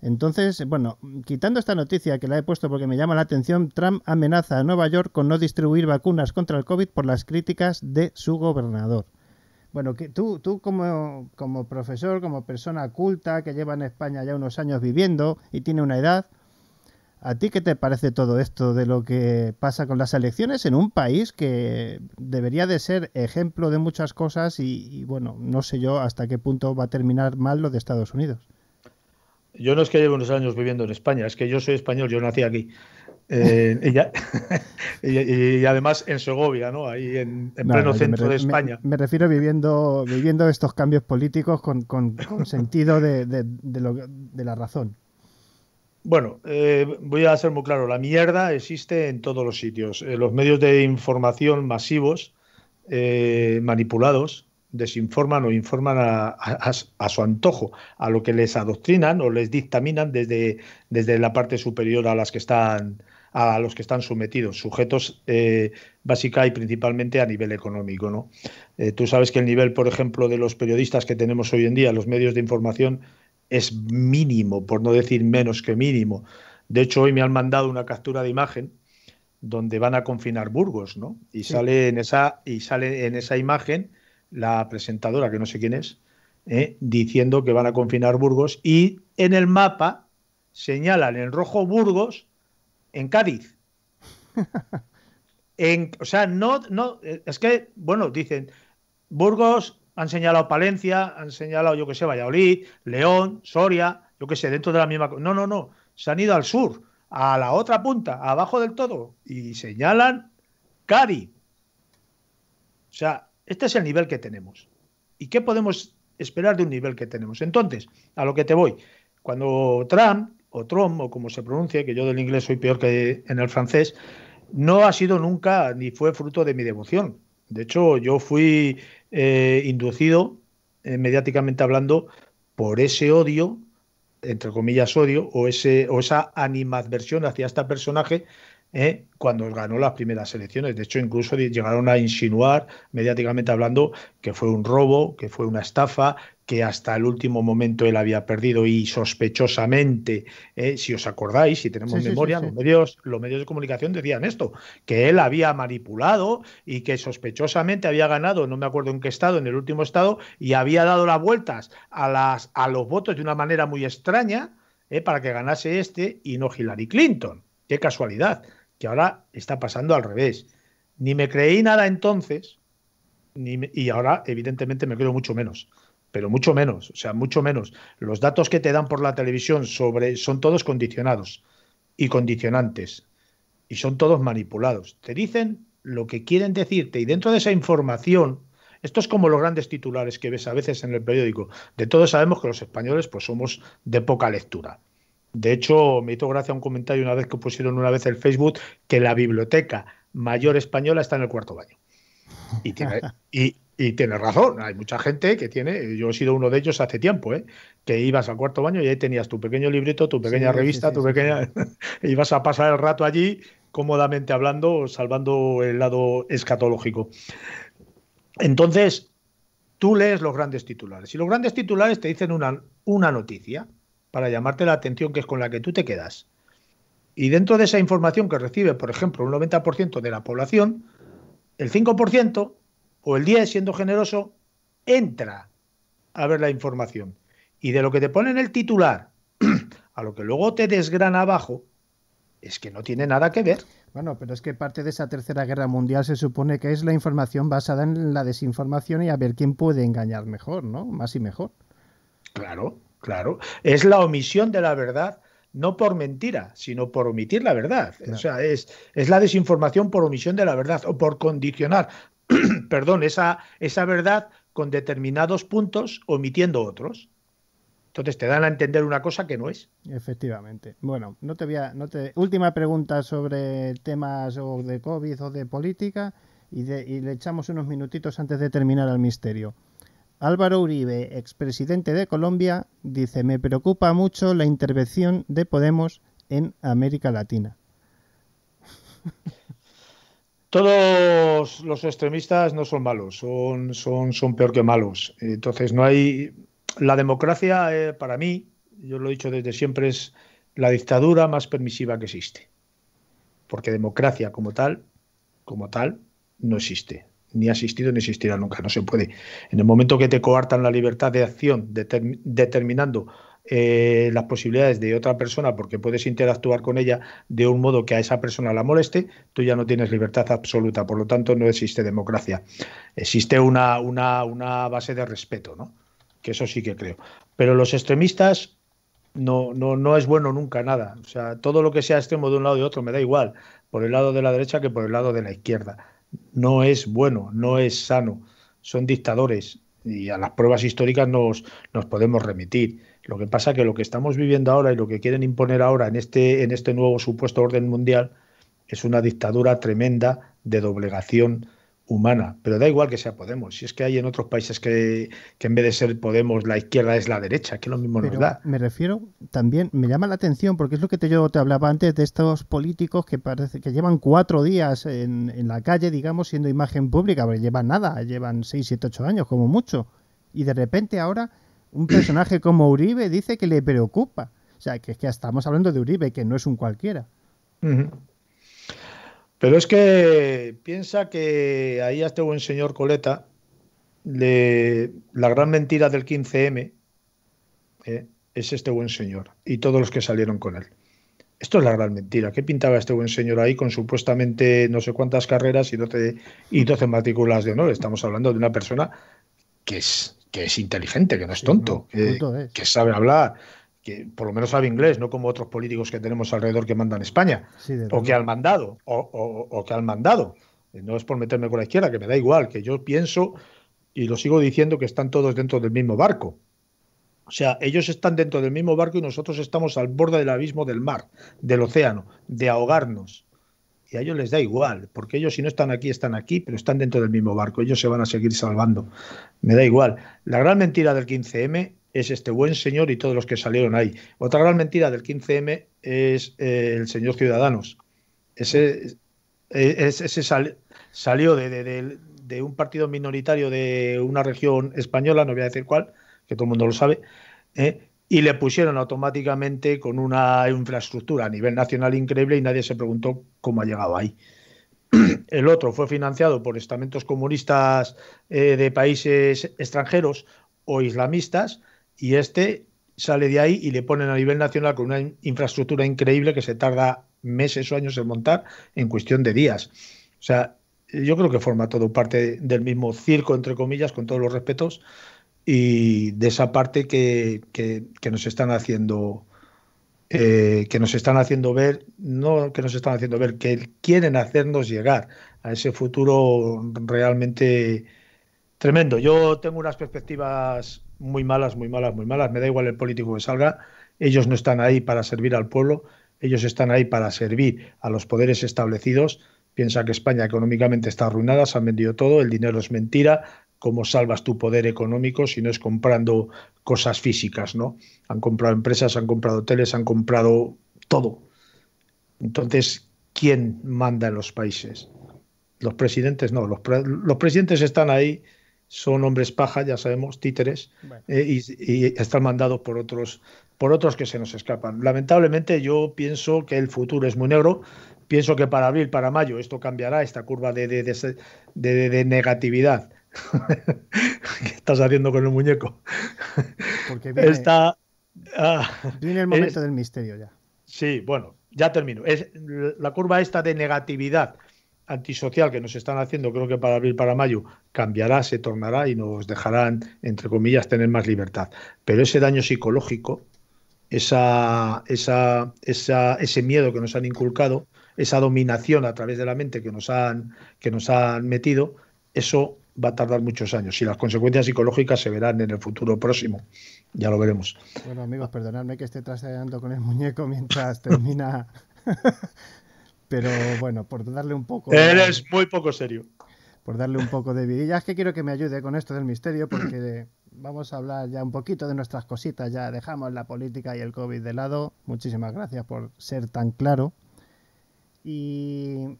[SPEAKER 2] Entonces, bueno, quitando esta noticia que la he puesto porque me llama la atención, Trump amenaza a Nueva York con no distribuir vacunas contra el COVID por las críticas de su gobernador. Bueno, que tú, tú como, como profesor, como persona culta que lleva en España ya unos años viviendo y tiene una edad, ¿A ti qué te parece todo esto de lo que pasa con las elecciones en un país que debería de ser ejemplo de muchas cosas y, bueno, no sé yo hasta qué punto va a terminar mal lo de Estados Unidos?
[SPEAKER 1] Yo no es que llevo unos años viviendo en España, es que yo soy español, yo nací aquí. Eh, y, además en Segovia, ¿no? Ahí en, pleno centro de España.
[SPEAKER 2] Me, refiero viviendo, viviendo estos cambios políticos con, sentido de, de la razón.
[SPEAKER 1] Bueno, eh, voy a ser muy claro, la mierda existe en todos los sitios. Eh, los medios de información masivos, eh, manipulados, desinforman o informan a, su antojo, a lo que les adoctrinan o les dictaminan desde, desde la parte superior a las que están a los que están sometidos, sujetos básica y principalmente a nivel económico. ¿no? tú sabes que el nivel, por ejemplo, de los periodistas que tenemos hoy en día, los medios de información, es mínimo, por no decir menos que mínimo. De hecho, hoy me han mandado una captura de imagen donde van a confinar Burgos, ¿no? Y sale en esa y sale en esa imagen la presentadora, que no sé quién es, ¿eh? diciendo que van a confinar Burgos y en el mapa señalan en rojo Burgos en Cádiz. en, o sea, no, no, es que, bueno, dicen Burgos han señalado Palencia, han señalado, yo que sé, Valladolid, León, Soria, yo que sé, dentro de la misma. No, no, no. Se han ido al sur, a la otra punta, abajo del todo, y señalan Cari. O sea, este es el nivel que tenemos. ¿Y qué podemos esperar de un nivel que tenemos? Entonces, a lo que te voy. Cuando Trump o Trump, o como se pronuncia que yo del inglés soy peor que en el francés, no ha sido nunca ni fue fruto de mi devoción. De hecho, yo fui eh, inducido, eh, mediáticamente hablando, por ese odio, entre comillas odio, o, ese, o esa animadversión hacia este personaje eh, cuando ganó las primeras elecciones. De hecho, incluso llegaron a insinuar, mediáticamente hablando, que fue un robo, que fue una estafa, que hasta el último momento él había perdido y sospechosamente, ¿eh? si os acordáis, si tenemos memoria, Los, medios, los medios de comunicación decían esto, que él había manipulado y que sospechosamente había ganado, no me acuerdo en qué estado, en el último estado, y había dado las vueltas a, las, a los votos de una manera muy extraña ¿eh? para que ganase este y no Hillary Clinton. Qué casualidad que ahora está pasando al revés. Ni me creí nada entonces, y ahora evidentemente me creo mucho menos, pero mucho menos, o sea, mucho menos. Los datos que te dan por la televisión sobre son todos condicionados y condicionantes y son todos manipulados. Te dicen lo que quieren decirte y dentro de esa información esto es como los grandes titulares que ves a veces en el periódico. De todos sabemos que los españoles pues somos de poca lectura. De hecho, me hizo gracia un comentario una vez que pusieron una vez el Facebook que la biblioteca mayor española está en el cuarto baño. Y tiene, razón, hay mucha gente que tiene, yo he sido uno de ellos hace tiempo, ¿eh? que ibas al cuarto baño y ahí tenías tu pequeño librito, tu pequeña revista, tu pequeña... ibas a pasar el rato allí cómodamente hablando, salvando el lado escatológico. Entonces, tú lees los grandes titulares y los grandes titulares te dicen una, una noticia para llamarte la atención que es con la que tú te quedas. Y dentro de esa información que recibe, por ejemplo, un 90% de la población, el 5% o el 10%, siendo generoso, entra a ver la información. Y de lo que te pone en el titular a lo que luego te desgrana abajo, es que no tiene nada que ver.
[SPEAKER 2] Bueno, pero es que parte de esa tercera guerra mundial se supone que es la información basada en la desinformación y a ver quién puede engañar mejor, ¿no? Más y mejor.
[SPEAKER 1] Claro, Claro, es la omisión de la verdad, no por mentira, sino por omitir la verdad. O sea, es, es la desinformación por omisión de la verdad o por condicionar, perdón, esa, esa verdad con determinados puntos, omitiendo otros. Entonces te dan a entender una cosa que no es.
[SPEAKER 2] Efectivamente. Bueno, no te voy a, te... última pregunta sobre temas o de COVID o de política y, y le echamos unos minutitos antes de terminar al misterio. Álvaro Uribe, expresidente de Colombia, dice, me preocupa mucho la intervención de Podemos en América Latina.
[SPEAKER 1] Todos los extremistas no son malos, son, peor que malos. Entonces, no hay... La democracia, eh, para mí, yo lo he dicho desde siempre, es la dictadura más permisiva que existe. Porque democracia como tal, como tal, no existe ni ha existido ni existirá nunca, no se puede. En el momento que te coartan la libertad de acción determinando eh, las posibilidades de otra persona porque puedes interactuar con ella de un modo que a esa persona la moleste, tú ya no tienes libertad absoluta, por lo tanto no existe democracia. Existe una, una, una base de respeto, ¿no? que eso sí que creo. Pero los extremistas no, no, no es bueno nunca nada. O sea, todo lo que sea extremo de un lado y de otro me da igual, por el lado de la derecha que por el lado de la izquierda no es bueno, no es sano. Son dictadores y a las pruebas históricas nos, nos podemos remitir. Lo que pasa que lo que estamos viviendo ahora y lo que quieren imponer ahora en este, en este nuevo supuesto orden mundial es una dictadura tremenda de doblegación humana, pero da igual que sea Podemos, si es que hay en otros países que, en vez de ser Podemos la izquierda es la derecha, que lo mismo nos da.
[SPEAKER 2] Me refiero también, me llama la atención porque es lo que yo te hablaba antes de estos políticos que parece que llevan cuatro días en, la calle, digamos, siendo imagen pública, pero llevan nada, llevan seis, siete, ocho años como mucho, y de repente ahora un personaje como Uribe dice que le preocupa, o sea, que es que estamos hablando de Uribe, que no es un cualquiera.
[SPEAKER 1] Pero es que piensa que ahí a este buen señor Coleta, la gran mentira del 15M eh, es este buen señor y todos los que salieron con él. Esto es la gran mentira. ¿Qué pintaba este buen señor ahí con supuestamente no sé cuántas carreras y 12, y matrículas de honor? Estamos hablando de una persona que es, que es inteligente, que no es tonto,
[SPEAKER 2] que
[SPEAKER 1] sabe hablar, que por lo menos sabe inglés, no como otros políticos que tenemos alrededor que mandan España, o que han mandado, o, que han mandado. No es por meterme con la izquierda, que me da igual, que yo pienso y lo sigo diciendo que están todos dentro del mismo barco. O sea, ellos están dentro del mismo barco y nosotros estamos al borde del abismo del mar, del océano, de ahogarnos. Y a ellos les da igual, porque ellos si no están aquí, están aquí, pero están dentro del mismo barco. Ellos se van a seguir salvando. Me da igual. La gran mentira del 15M es este buen señor y todos los que salieron ahí. Otra gran mentira del 15M es eh, el señor Ciudadanos. Ese, salió de, un partido minoritario de una región española, no voy a decir cuál, que todo el mundo lo sabe, eh, y le pusieron automáticamente con una infraestructura a nivel nacional increíble y nadie se preguntó cómo ha llegado ahí. El otro fue financiado por estamentos comunistas eh, de países extranjeros o islamistas y este sale de ahí y le ponen a nivel nacional con una infraestructura increíble que se tarda meses o años en montar en cuestión de días. O sea, yo creo que forma todo parte del mismo circo, entre comillas, con todos los respetos, y de esa parte que, nos están haciendo. Eh, que nos están haciendo ver, no que nos están haciendo ver, que quieren hacernos llegar a ese futuro realmente tremendo. Yo tengo unas perspectivas muy malas, muy malas, muy malas. Me da igual el político que salga. Ellos no están ahí para servir al pueblo, ellos están ahí para servir a los poderes establecidos. Piensa que España económicamente está arruinada, se han vendido todo, el dinero es mentira. ¿Cómo salvas tu poder económico si no es comprando cosas físicas? ¿no? Han comprado empresas, han comprado hoteles, han comprado todo. Entonces, ¿quién manda en los países? Los presidentes no, los, los presidentes están ahí son hombres paja, ya sabemos, títeres, eh, y, están mandados por otros, por otros que se nos escapan. Lamentablemente yo pienso que el futuro es muy negro, pienso que para abril, para mayo, esto cambiará, esta curva de, de, de, negatividad. ¿Qué estás haciendo con el muñeco? Porque viene, Está, ah, el momento del misterio ya. Sí, bueno, ya termino. Es, la curva esta de negatividad antisocial que nos están haciendo, creo que para abril, para mayo, cambiará, se tornará y nos dejarán, entre comillas, tener más libertad. Pero ese daño psicológico, esa, esa, ese miedo que nos han inculcado, esa dominación a través de la mente que nos han, que nos han metido, eso va a tardar muchos años y las consecuencias psicológicas se verán en el futuro próximo. Ya lo veremos. Bueno,
[SPEAKER 2] amigos, perdonadme que esté trasladando con el muñeco mientras termina Pero bueno, por darle un poco. Eres
[SPEAKER 1] muy poco serio.
[SPEAKER 2] Por darle un poco de vidilla. Es que quiero que me ayude con esto del misterio, porque vamos a hablar ya un poquito de nuestras cositas. Ya dejamos la política y el COVID de lado. Muchísimas gracias por ser tan claro. Y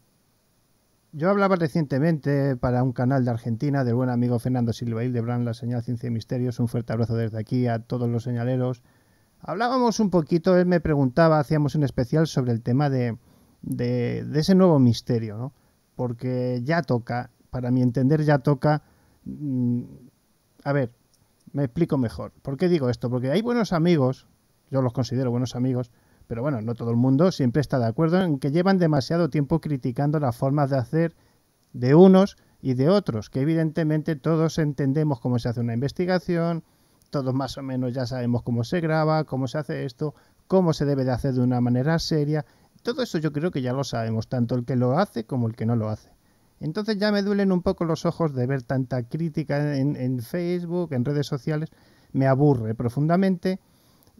[SPEAKER 2] yo hablaba recientemente para un canal de Argentina del buen amigo Fernando Silvail de Brand, la señal Ciencia y Misterios. Un fuerte abrazo desde aquí a todos los señaleros. Hablábamos un poquito, él me preguntaba, hacíamos un especial sobre el tema de de, ese nuevo misterio, ¿no? Porque ya toca, para mi entender ya toca... Mm, a ver, me explico mejor. ¿Por qué digo esto? Porque hay buenos amigos, yo los considero buenos amigos, pero bueno, no todo el mundo siempre está de acuerdo en que llevan demasiado tiempo criticando las formas de hacer de unos y de otros, que evidentemente todos entendemos cómo se hace una investigación, todos más o menos ya sabemos cómo se graba, cómo se hace esto, cómo se debe de hacer de una manera seria, todo eso yo creo que ya lo sabemos, tanto el que lo hace como el que no lo hace. Entonces ya me duelen un poco los ojos de ver tanta crítica en, en Facebook, en redes sociales. Me aburre profundamente.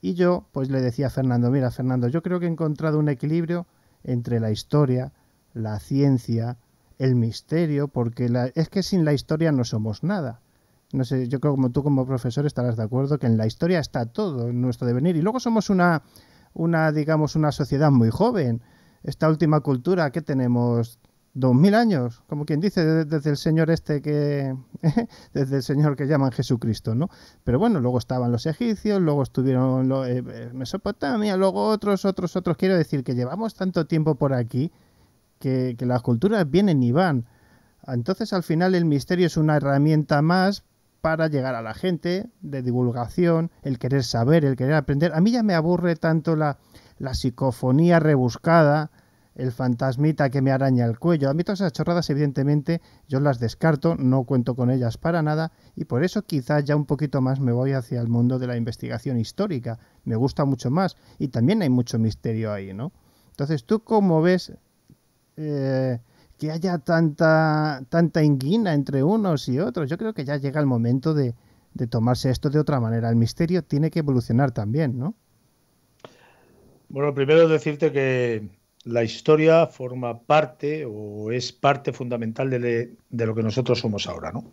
[SPEAKER 2] Y yo pues le decía a Fernando, mira Fernando, yo creo que he encontrado un equilibrio entre la historia, la ciencia, el misterio, porque la... es que sin la historia no somos nada. No sé, yo creo como tú como profesor estarás de acuerdo que en la historia está todo, en nuestro devenir. Y luego somos una, una, digamos, una sociedad muy joven. Esta última cultura que tenemos, dos mil años, como quien dice, desde el señor este que, desde el señor que llaman Jesucristo, ¿no? Pero bueno, luego estaban los egipcios, luego estuvieron eh, eh, Mesopotamia, luego otros, otros, otros. Quiero decir que llevamos tanto tiempo por aquí que, que las culturas vienen y van. Entonces, al final, el misterio es una herramienta más para llegar a la gente, de divulgación, el querer saber, el querer aprender. A mí ya me aburre tanto la, la psicofonía rebuscada, el fantasmita que me araña el cuello. A mí todas esas chorradas, evidentemente, yo las descarto, no cuento con ellas para nada, y por eso quizás ya un poquito más me voy hacia el mundo de la investigación histórica. Me gusta mucho más, y también hay mucho misterio ahí, ¿no? Entonces, ¿tú cómo ves eh, que haya tanta, tanta inguina entre unos y otros. Yo creo que ya llega el momento de, tomarse esto de otra manera. El misterio tiene que evolucionar también, ¿no?
[SPEAKER 1] Bueno, primero decirte que la historia forma parte o es parte fundamental de, de, lo que nosotros somos ahora, ¿no?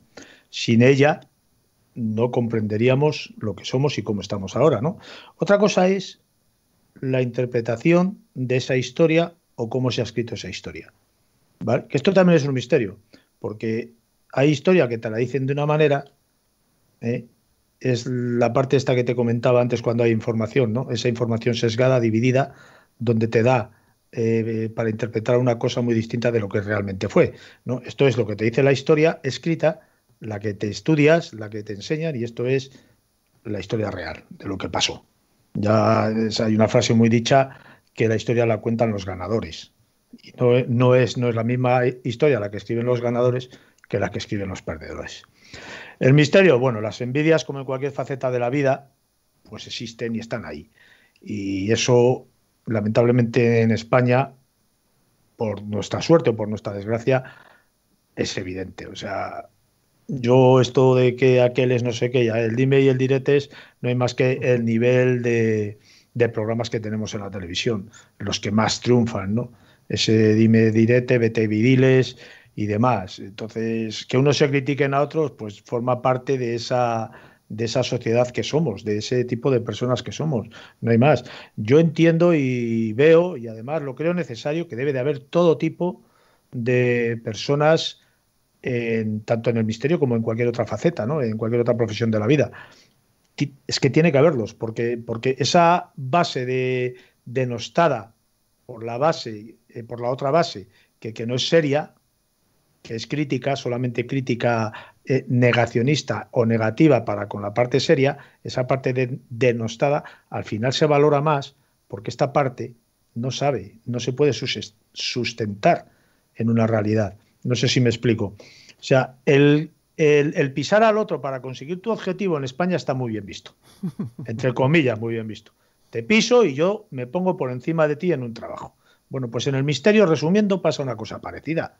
[SPEAKER 1] Sin ella no comprenderíamos lo que somos y cómo estamos ahora, ¿no? Otra cosa es la interpretación de esa historia o cómo se ha escrito esa historia. Que esto también es un misterio, porque hay historia que te la dicen de una manera, ¿eh? es la parte esta que te comentaba antes cuando hay información, ¿no? Esa información sesgada, dividida, donde te da eh, para interpretar una cosa muy distinta de lo que realmente fue. ¿no? Esto es lo que te dice la historia escrita, la que te estudias, la que te enseñan, y esto es la historia real de lo que pasó. Ya eh, hay una frase muy dicha que la historia la cuentan los ganadores no, es, no es la misma historia la que escriben los ganadores que la que escriben los perdedores. El misterio, bueno, las envidias, como en cualquier faceta de la vida, pues existen y están ahí. Y eso, lamentablemente, en España, por nuestra suerte o por nuestra desgracia, es evidente. O sea, yo esto de que aquel es no sé qué, ya el dime y el diretes, no hay más que el nivel de programas que tenemos en la televisión, los que más triunfan, ¿no? ese dime direte, vete vidiles y demás. Entonces, que unos se critiquen a otros, pues forma parte de esa de esa sociedad que somos, de ese tipo de personas que somos. No hay más. Yo entiendo y veo, y además lo creo necesario, que debe de haber todo tipo de personas, tanto en el misterio como en cualquier otra faceta, ¿no? en cualquier otra profesión de la vida. Es que tiene que haberlos, porque, porque esa base de denostada por la base eh, por la otra base, que, no es seria, que es crítica, solamente crítica eh, negacionista o negativa para con la parte seria, esa parte denostada, al final se valora más porque esta parte no sabe, no se puede sustentar en una realidad. No sé si me explico. O sea, el, pisar al otro para conseguir tu objetivo en España está muy bien visto. Entre comillas, muy bien visto. Te piso y yo me pongo por encima de ti en un trabajo. Bueno, pues en el misterio, resumiendo, pasa una cosa parecida.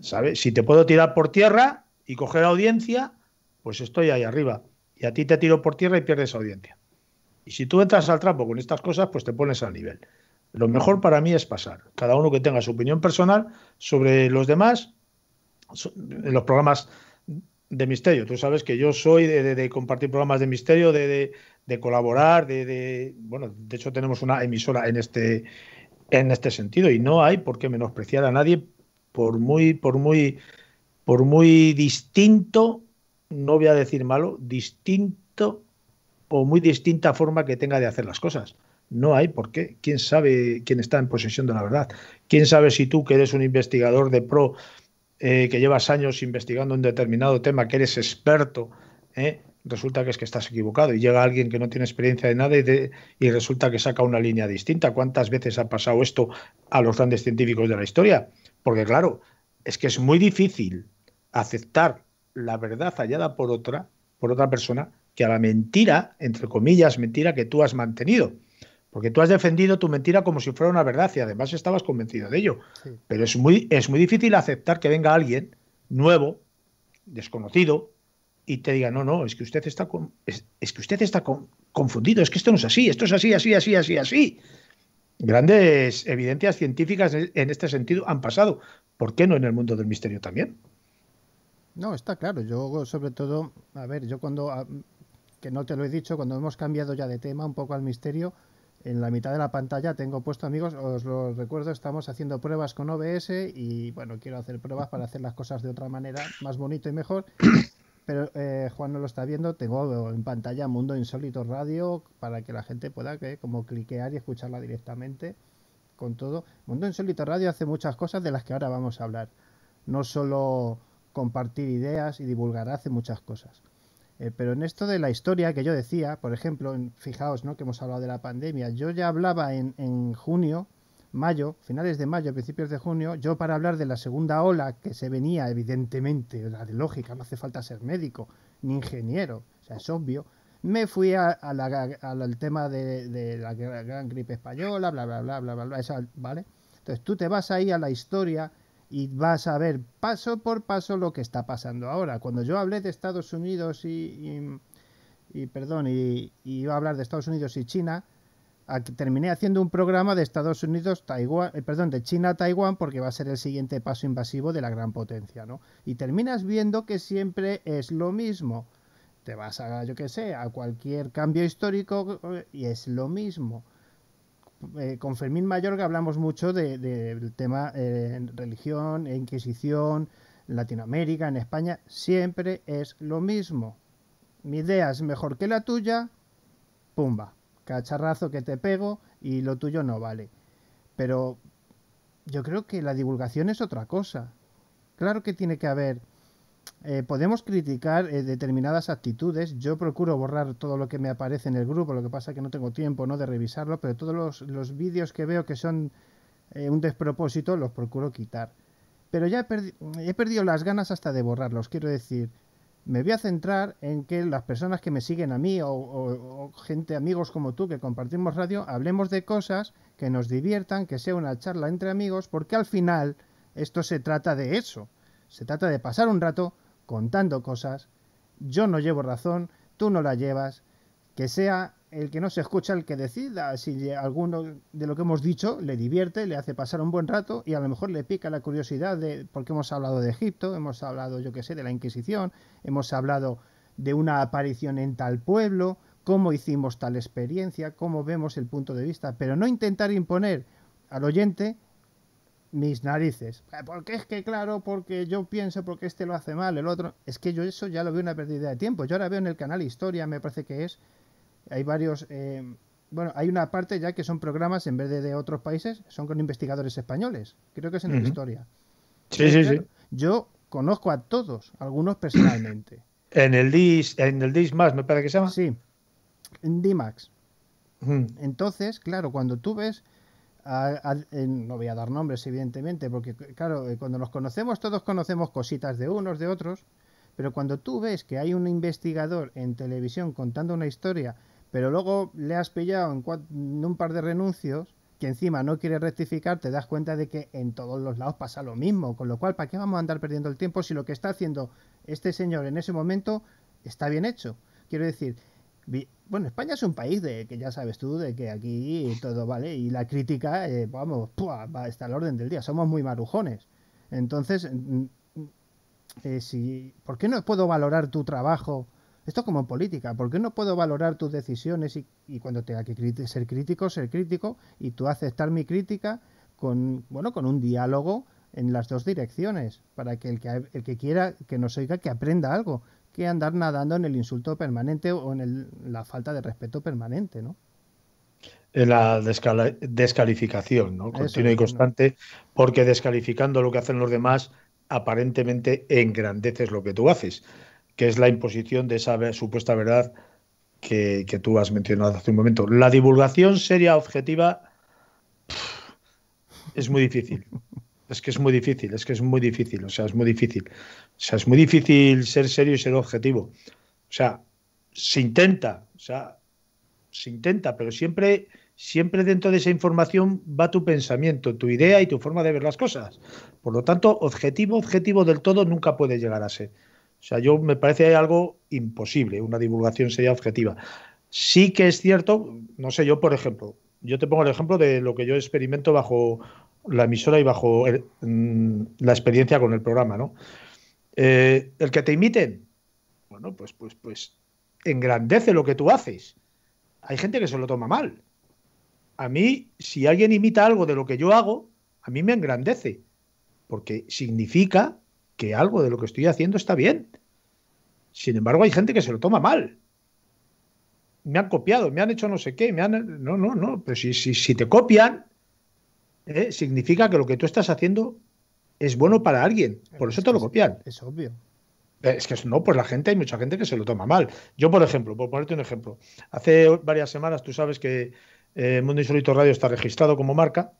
[SPEAKER 1] ¿Sabes? Si te puedo tirar por tierra y coger audiencia, pues estoy ahí arriba. Y a ti te tiro por tierra y pierdes audiencia. Y si tú entras al trapo con estas cosas, pues te pones al nivel. Lo mejor para mí es pasar. Cada uno que tenga su opinión personal sobre los demás, en los programas de misterio. Tú sabes que yo soy de, compartir programas de misterio, de, de colaborar, de, bueno, de hecho tenemos una emisora en este en este sentido. Y no hay por qué menospreciar a nadie, por muy, por muy, por muy distinto, no voy a decir malo, distinto o muy distinta forma que tenga de hacer las cosas. No hay por qué. ¿Quién sabe quién está en posesión de la verdad? ¿Quién sabe si tú, que eres un investigador de pro, eh, que llevas años investigando un determinado tema, que eres experto, eh, resulta que es que estás equivocado y llega alguien que no tiene experiencia de nada y, resulta que saca una línea distinta. ¿Cuántas veces ha pasado esto a los grandes científicos de la historia? Porque claro, es que es muy difícil aceptar la verdad hallada por otra, por otra persona, que a la mentira, entre comillas, mentira que tú has mantenido. Porque tú has defendido tu mentira como si fuera una verdad y además estabas convencido de ello. Pero es muy, es muy difícil aceptar que venga alguien nuevo, desconocido, y te diga, no, no, es que usted está, con, es, que usted está confundido, es que esto no es así, esto es así, así, así, así, así. Grandes evidencias científicas en este sentido han pasado. ¿Por qué no en el mundo del misterio también?
[SPEAKER 2] No, está claro. Yo sobre todo, a ver, yo cuando, ah, que no te lo he dicho, cuando hemos cambiado ya de tema un poco al misterio, en la mitad de la pantalla tengo puesto, amigos, os lo recuerdo, estamos haciendo pruebas con OBS y bueno, quiero hacer pruebas para hacer las cosas de otra manera, más bonito y mejor pero eh, Juan no lo está viendo, tengo en pantalla Mundo Insólito Radio para que la gente pueda que, como cliquear y escucharla directamente con todo. Mundo Insólito Radio hace muchas cosas de las que ahora vamos a hablar. No solo compartir ideas y divulgar, hace muchas cosas. Eh, pero en esto de la historia que yo decía, por ejemplo, en, fijaos ¿no? que hemos hablado de la pandemia, yo ya hablaba en, en junio mayo, finales de mayo, principios de junio, yo para hablar de la segunda ola que se venía, evidentemente, la de lógica, no hace falta ser médico ni ingeniero, o sea, es obvio, me fui al tema de, la gran gripe española, bla, bla, bla, bla, bla, bla, ¿vale? Entonces tú te vas ahí a la historia y vas a ver paso por paso lo que está pasando ahora. Cuando yo hablé de Estados Unidos y, y, perdón, y iba a hablar de Estados Unidos y China, terminé haciendo un programa de Estados Unidos, Taiwán, eh, perdón, de China a Taiwán, porque va a ser el siguiente paso invasivo de la gran potencia, ¿no? Y terminas viendo que siempre es lo mismo. Te vas a, yo qué sé, a cualquier cambio histórico eh, y es lo mismo. Eh, con Fermín Mayorga hablamos mucho de, del tema eh, religión, Inquisición, Latinoamérica, en España, siempre es lo mismo. Mi idea es mejor que la tuya, pumba cacharrazo que te pego y lo tuyo no vale. Pero yo creo que la divulgación es otra cosa. Claro que tiene que haber... Eh, podemos criticar eh, determinadas actitudes. Yo procuro borrar todo lo que me aparece en el grupo, lo que pasa es que no tengo tiempo ¿no? de revisarlo, pero todos los, vídeos que veo que son eh, un despropósito los procuro quitar. Pero ya he, he perdido las ganas hasta de borrarlos. Quiero decir, me voy a centrar en que las personas que me siguen a mí o, gente, amigos como tú que compartimos radio, hablemos de cosas que nos diviertan, que sea una charla entre amigos, porque al final esto se trata de eso. Se trata de pasar un rato contando cosas. Yo no llevo razón, tú no la llevas. Que sea el que no se escucha el que decida. Si alguno de lo que hemos dicho le divierte, le hace pasar un buen rato y a lo mejor le pica la curiosidad de porque hemos hablado de Egipto, hemos hablado, yo qué sé, de la Inquisición, hemos hablado de una aparición en tal pueblo, cómo hicimos tal experiencia, cómo vemos el punto de vista, pero no intentar imponer al oyente mis narices. Eh, porque es que, claro, porque yo pienso, porque este lo hace mal, el otro. Es que yo eso ya lo veo una pérdida de tiempo. Yo ahora veo en el canal Historia, me parece que es hay varios... Eh, bueno, hay una parte ya que son programas, en vez de de otros países, son con investigadores españoles. Creo que es en la historia. Sí, sí, sí. Yo conozco a todos, algunos personalmente. En
[SPEAKER 1] el DIS, en el DIS más, ¿me parece que se llama? Sí,
[SPEAKER 2] en DIMAX. Entonces, claro, cuando tú ves, eh, no voy a dar nombres, evidentemente, porque claro, eh, cuando nos conocemos, todos conocemos cositas de unos, de otros, pero cuando tú ves que hay un investigador en televisión contando una historia pero luego le has pillado en, un par de renuncios que encima no quiere rectificar, te das cuenta de que en todos los lados pasa lo mismo. Con lo cual, ¿para qué vamos a andar perdiendo el tiempo si lo que está haciendo este señor en ese momento está bien hecho? Quiero decir, bueno, España es un país de que ya sabes tú, de que aquí todo vale y la crítica, eh, vamos, está va a estar al orden del día. Somos muy marujones. Entonces, mm, mm, eh, si, ¿por qué no puedo valorar tu trabajo? Esto como política, porque no puedo valorar tus decisiones y, cuando tenga que ser crítico, ser crítico y tú aceptar mi crítica con, bueno, con un diálogo en las dos direcciones, para que el, que el que quiera que nos oiga, que aprenda algo, que andar nadando en el insulto permanente o en la falta de respeto permanente, ¿no?
[SPEAKER 1] En la descalificación, ¿no? Continua y constante, porque descalificando lo que hacen los demás, aparentemente engrandeces lo que tú haces que es la imposición de esa supuesta verdad que, tú has mencionado hace un momento. La divulgación seria objetiva es muy difícil. Es que es muy difícil, es que es muy difícil, o sea, es muy difícil. O sea, es muy difícil ser serio y ser objetivo. O sea, se intenta, o sea, se intenta, pero siempre, siempre dentro de esa información va tu pensamiento, tu idea y tu forma de ver las cosas. Por lo tanto, objetivo, objetivo del todo nunca puede llegar a ser. O sea, yo me parece hay algo imposible, una divulgación sería objetiva. Sí que es cierto, no sé, yo por ejemplo, yo te pongo el ejemplo de lo que yo experimento bajo la emisora y bajo mm, la experiencia con el programa, ¿no? Eh, el que te imiten, bueno, pues, pues, pues engrandece lo que tú haces. Hay gente que se lo toma mal. A mí, si alguien imita algo de lo que yo hago, a mí me engrandece, porque significa que algo de lo que estoy haciendo está bien. Sin embargo, hay gente que se lo toma mal. Me han copiado, me han hecho no sé qué, me han... No, no, no, pero si, si, si te copian, eh, significa que lo que tú estás haciendo es bueno para alguien. Por eso te lo copian. Es obvio. Eh, es que no, pues la gente, hay mucha gente que se lo toma mal. Yo, por ejemplo, por ponerte un ejemplo, hace varias semanas tú sabes que eh, Mundo Insólito Radio está registrado como marca.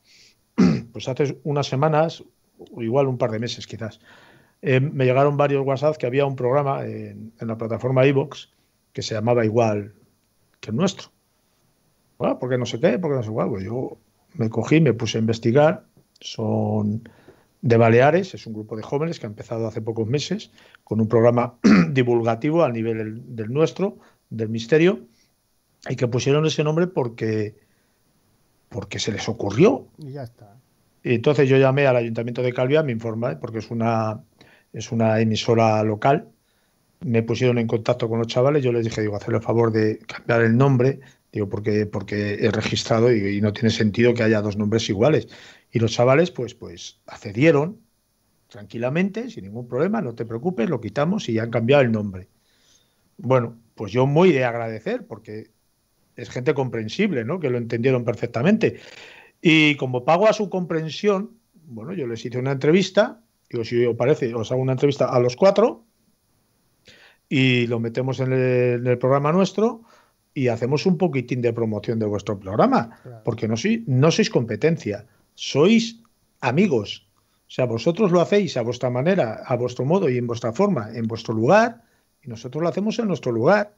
[SPEAKER 1] Pues hace unas semanas, o igual un par de meses quizás, eh, me llegaron varios WhatsApp que había un programa en, la plataforma iVoox que se llamaba igual que el nuestro. Bueno, ah, porque no sé qué, porque no sé cuál. Pues yo me cogí, me puse a investigar. Son de Baleares, es un grupo de jóvenes que ha empezado hace pocos meses con un programa divulgativo al nivel del, nuestro, del misterio, y que pusieron ese nombre porque, porque se les ocurrió. Y ya está. Y entonces yo llamé al ayuntamiento de Calvia, me informa, ¿eh? porque es una, es una emisora local. Me pusieron en contacto con los chavales, yo les dije, digo, hacerle el favor de cambiar el nombre, digo, porque, porque he registrado y, no tiene sentido que haya dos nombres iguales. Y los chavales, pues, pues accedieron tranquilamente, sin ningún problema, no te preocupes, lo quitamos y ya han cambiado el nombre. Bueno, pues yo muy de agradecer, porque es gente comprensible, ¿no? Que lo entendieron perfectamente. Y como pago a su comprensión, bueno, yo les hice una entrevista Digo, si os parece, os hago una entrevista a los cuatro y lo metemos en el, programa nuestro y hacemos un poquitín de promoción de vuestro programa, porque no, sois, no sois competencia, sois amigos. O sea, vosotros lo hacéis a vuestra manera, a vuestro modo y en vuestra forma, en vuestro lugar, y nosotros lo hacemos en nuestro lugar.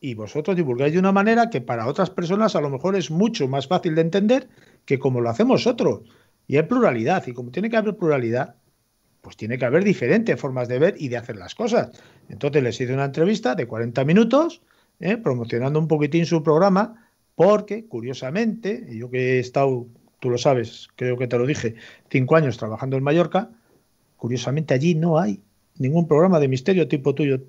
[SPEAKER 1] Y vosotros divulgáis de una manera que para otras personas a lo mejor es mucho más fácil de entender que como lo hacemos otros. Y hay pluralidad, y como tiene que haber pluralidad, pues tiene que haber diferentes formas de ver y de hacer las cosas. Entonces les hice una entrevista de 40 minutos, ¿eh? promocionando un poquitín su programa, porque curiosamente, yo que he estado, tú lo sabes, creo que te lo dije, cinco años trabajando en Mallorca, curiosamente allí no hay ningún programa de misterio tipo tuyo,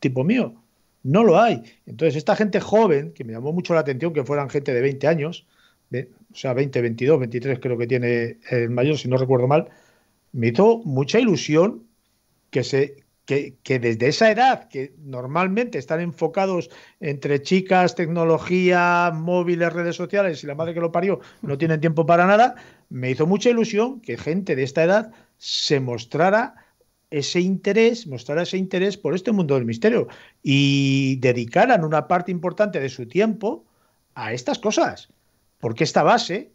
[SPEAKER 1] tipo mío. No lo hay. Entonces, esta gente joven, que me llamó mucho la atención que fueran gente de 20 años, o sea, 20, 22, 23 creo que tiene el mayor, si no recuerdo mal, me hizo mucha ilusión que se que, desde esa edad, que normalmente están enfocados entre chicas, tecnología, móviles, redes sociales y la madre que lo parió no tienen tiempo para nada, me hizo mucha ilusión que gente de esta edad se mostrara ese interés, mostrara ese interés por este mundo del misterio y dedicaran una parte importante de su tiempo a estas cosas. Porque esta base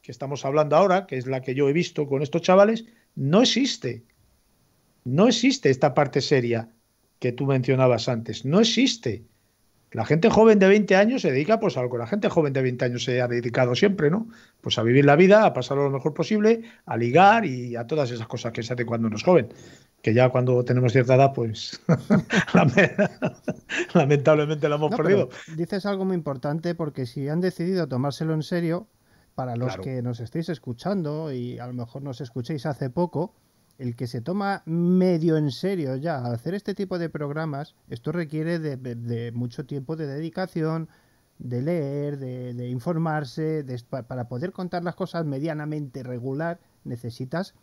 [SPEAKER 1] que estamos hablando ahora, que es la que yo he visto con estos chavales, no existe. No existe esta parte seria que tú mencionabas antes. No existe. La gente joven de 20 años se dedica pues a algo. que la gente joven de 20 años se ha dedicado siempre, ¿no? Pues a vivir la vida, a pasarlo lo mejor posible, a ligar y a todas esas cosas que se hacen cuando uno es joven. Que ya cuando tenemos cierta edad, pues lamentablemente la hemos perdido.
[SPEAKER 2] Dices algo muy importante porque si han decidido tomárselo en serio, para los que nos estéis escuchando y a lo mejor nos escuchéis hace poco, el que se toma medio en serio ya hacer este tipo de programas, esto requiere de, mucho tiempo de dedicación, de leer, de informarse, para poder contar las cosas medianamente regular, necesitas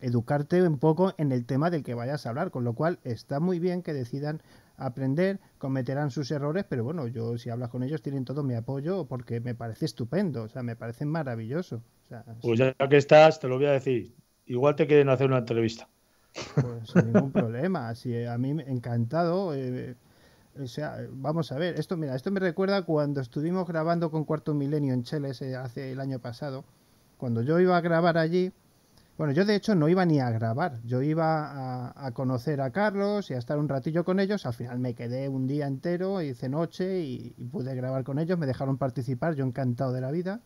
[SPEAKER 2] educarte un poco en el tema del que vayas a hablar, con lo cual está muy bien que decidan aprender, cometerán sus errores, pero bueno, yo si hablas con ellos tienen todo mi apoyo porque me parece estupendo, o sea, me parece maravilloso.
[SPEAKER 1] pues ya que estás, te lo voy a decir, igual te quieren hacer una entrevista.
[SPEAKER 2] Pues sin ningún problema, así eh, a mí encantado. Eh, o sea, vamos a ver, esto mira, esto me recuerda cuando estuvimos grabando con Cuarto Milenio en Cheles eh, hace el año pasado. Cuando yo iba a grabar allí, bueno, yo de hecho no iba ni a grabar, yo iba a, conocer a Carlos y a estar un ratillo con ellos, al final me quedé un día entero, hice noche y, pude grabar con ellos, me dejaron participar, yo encantado de la vida,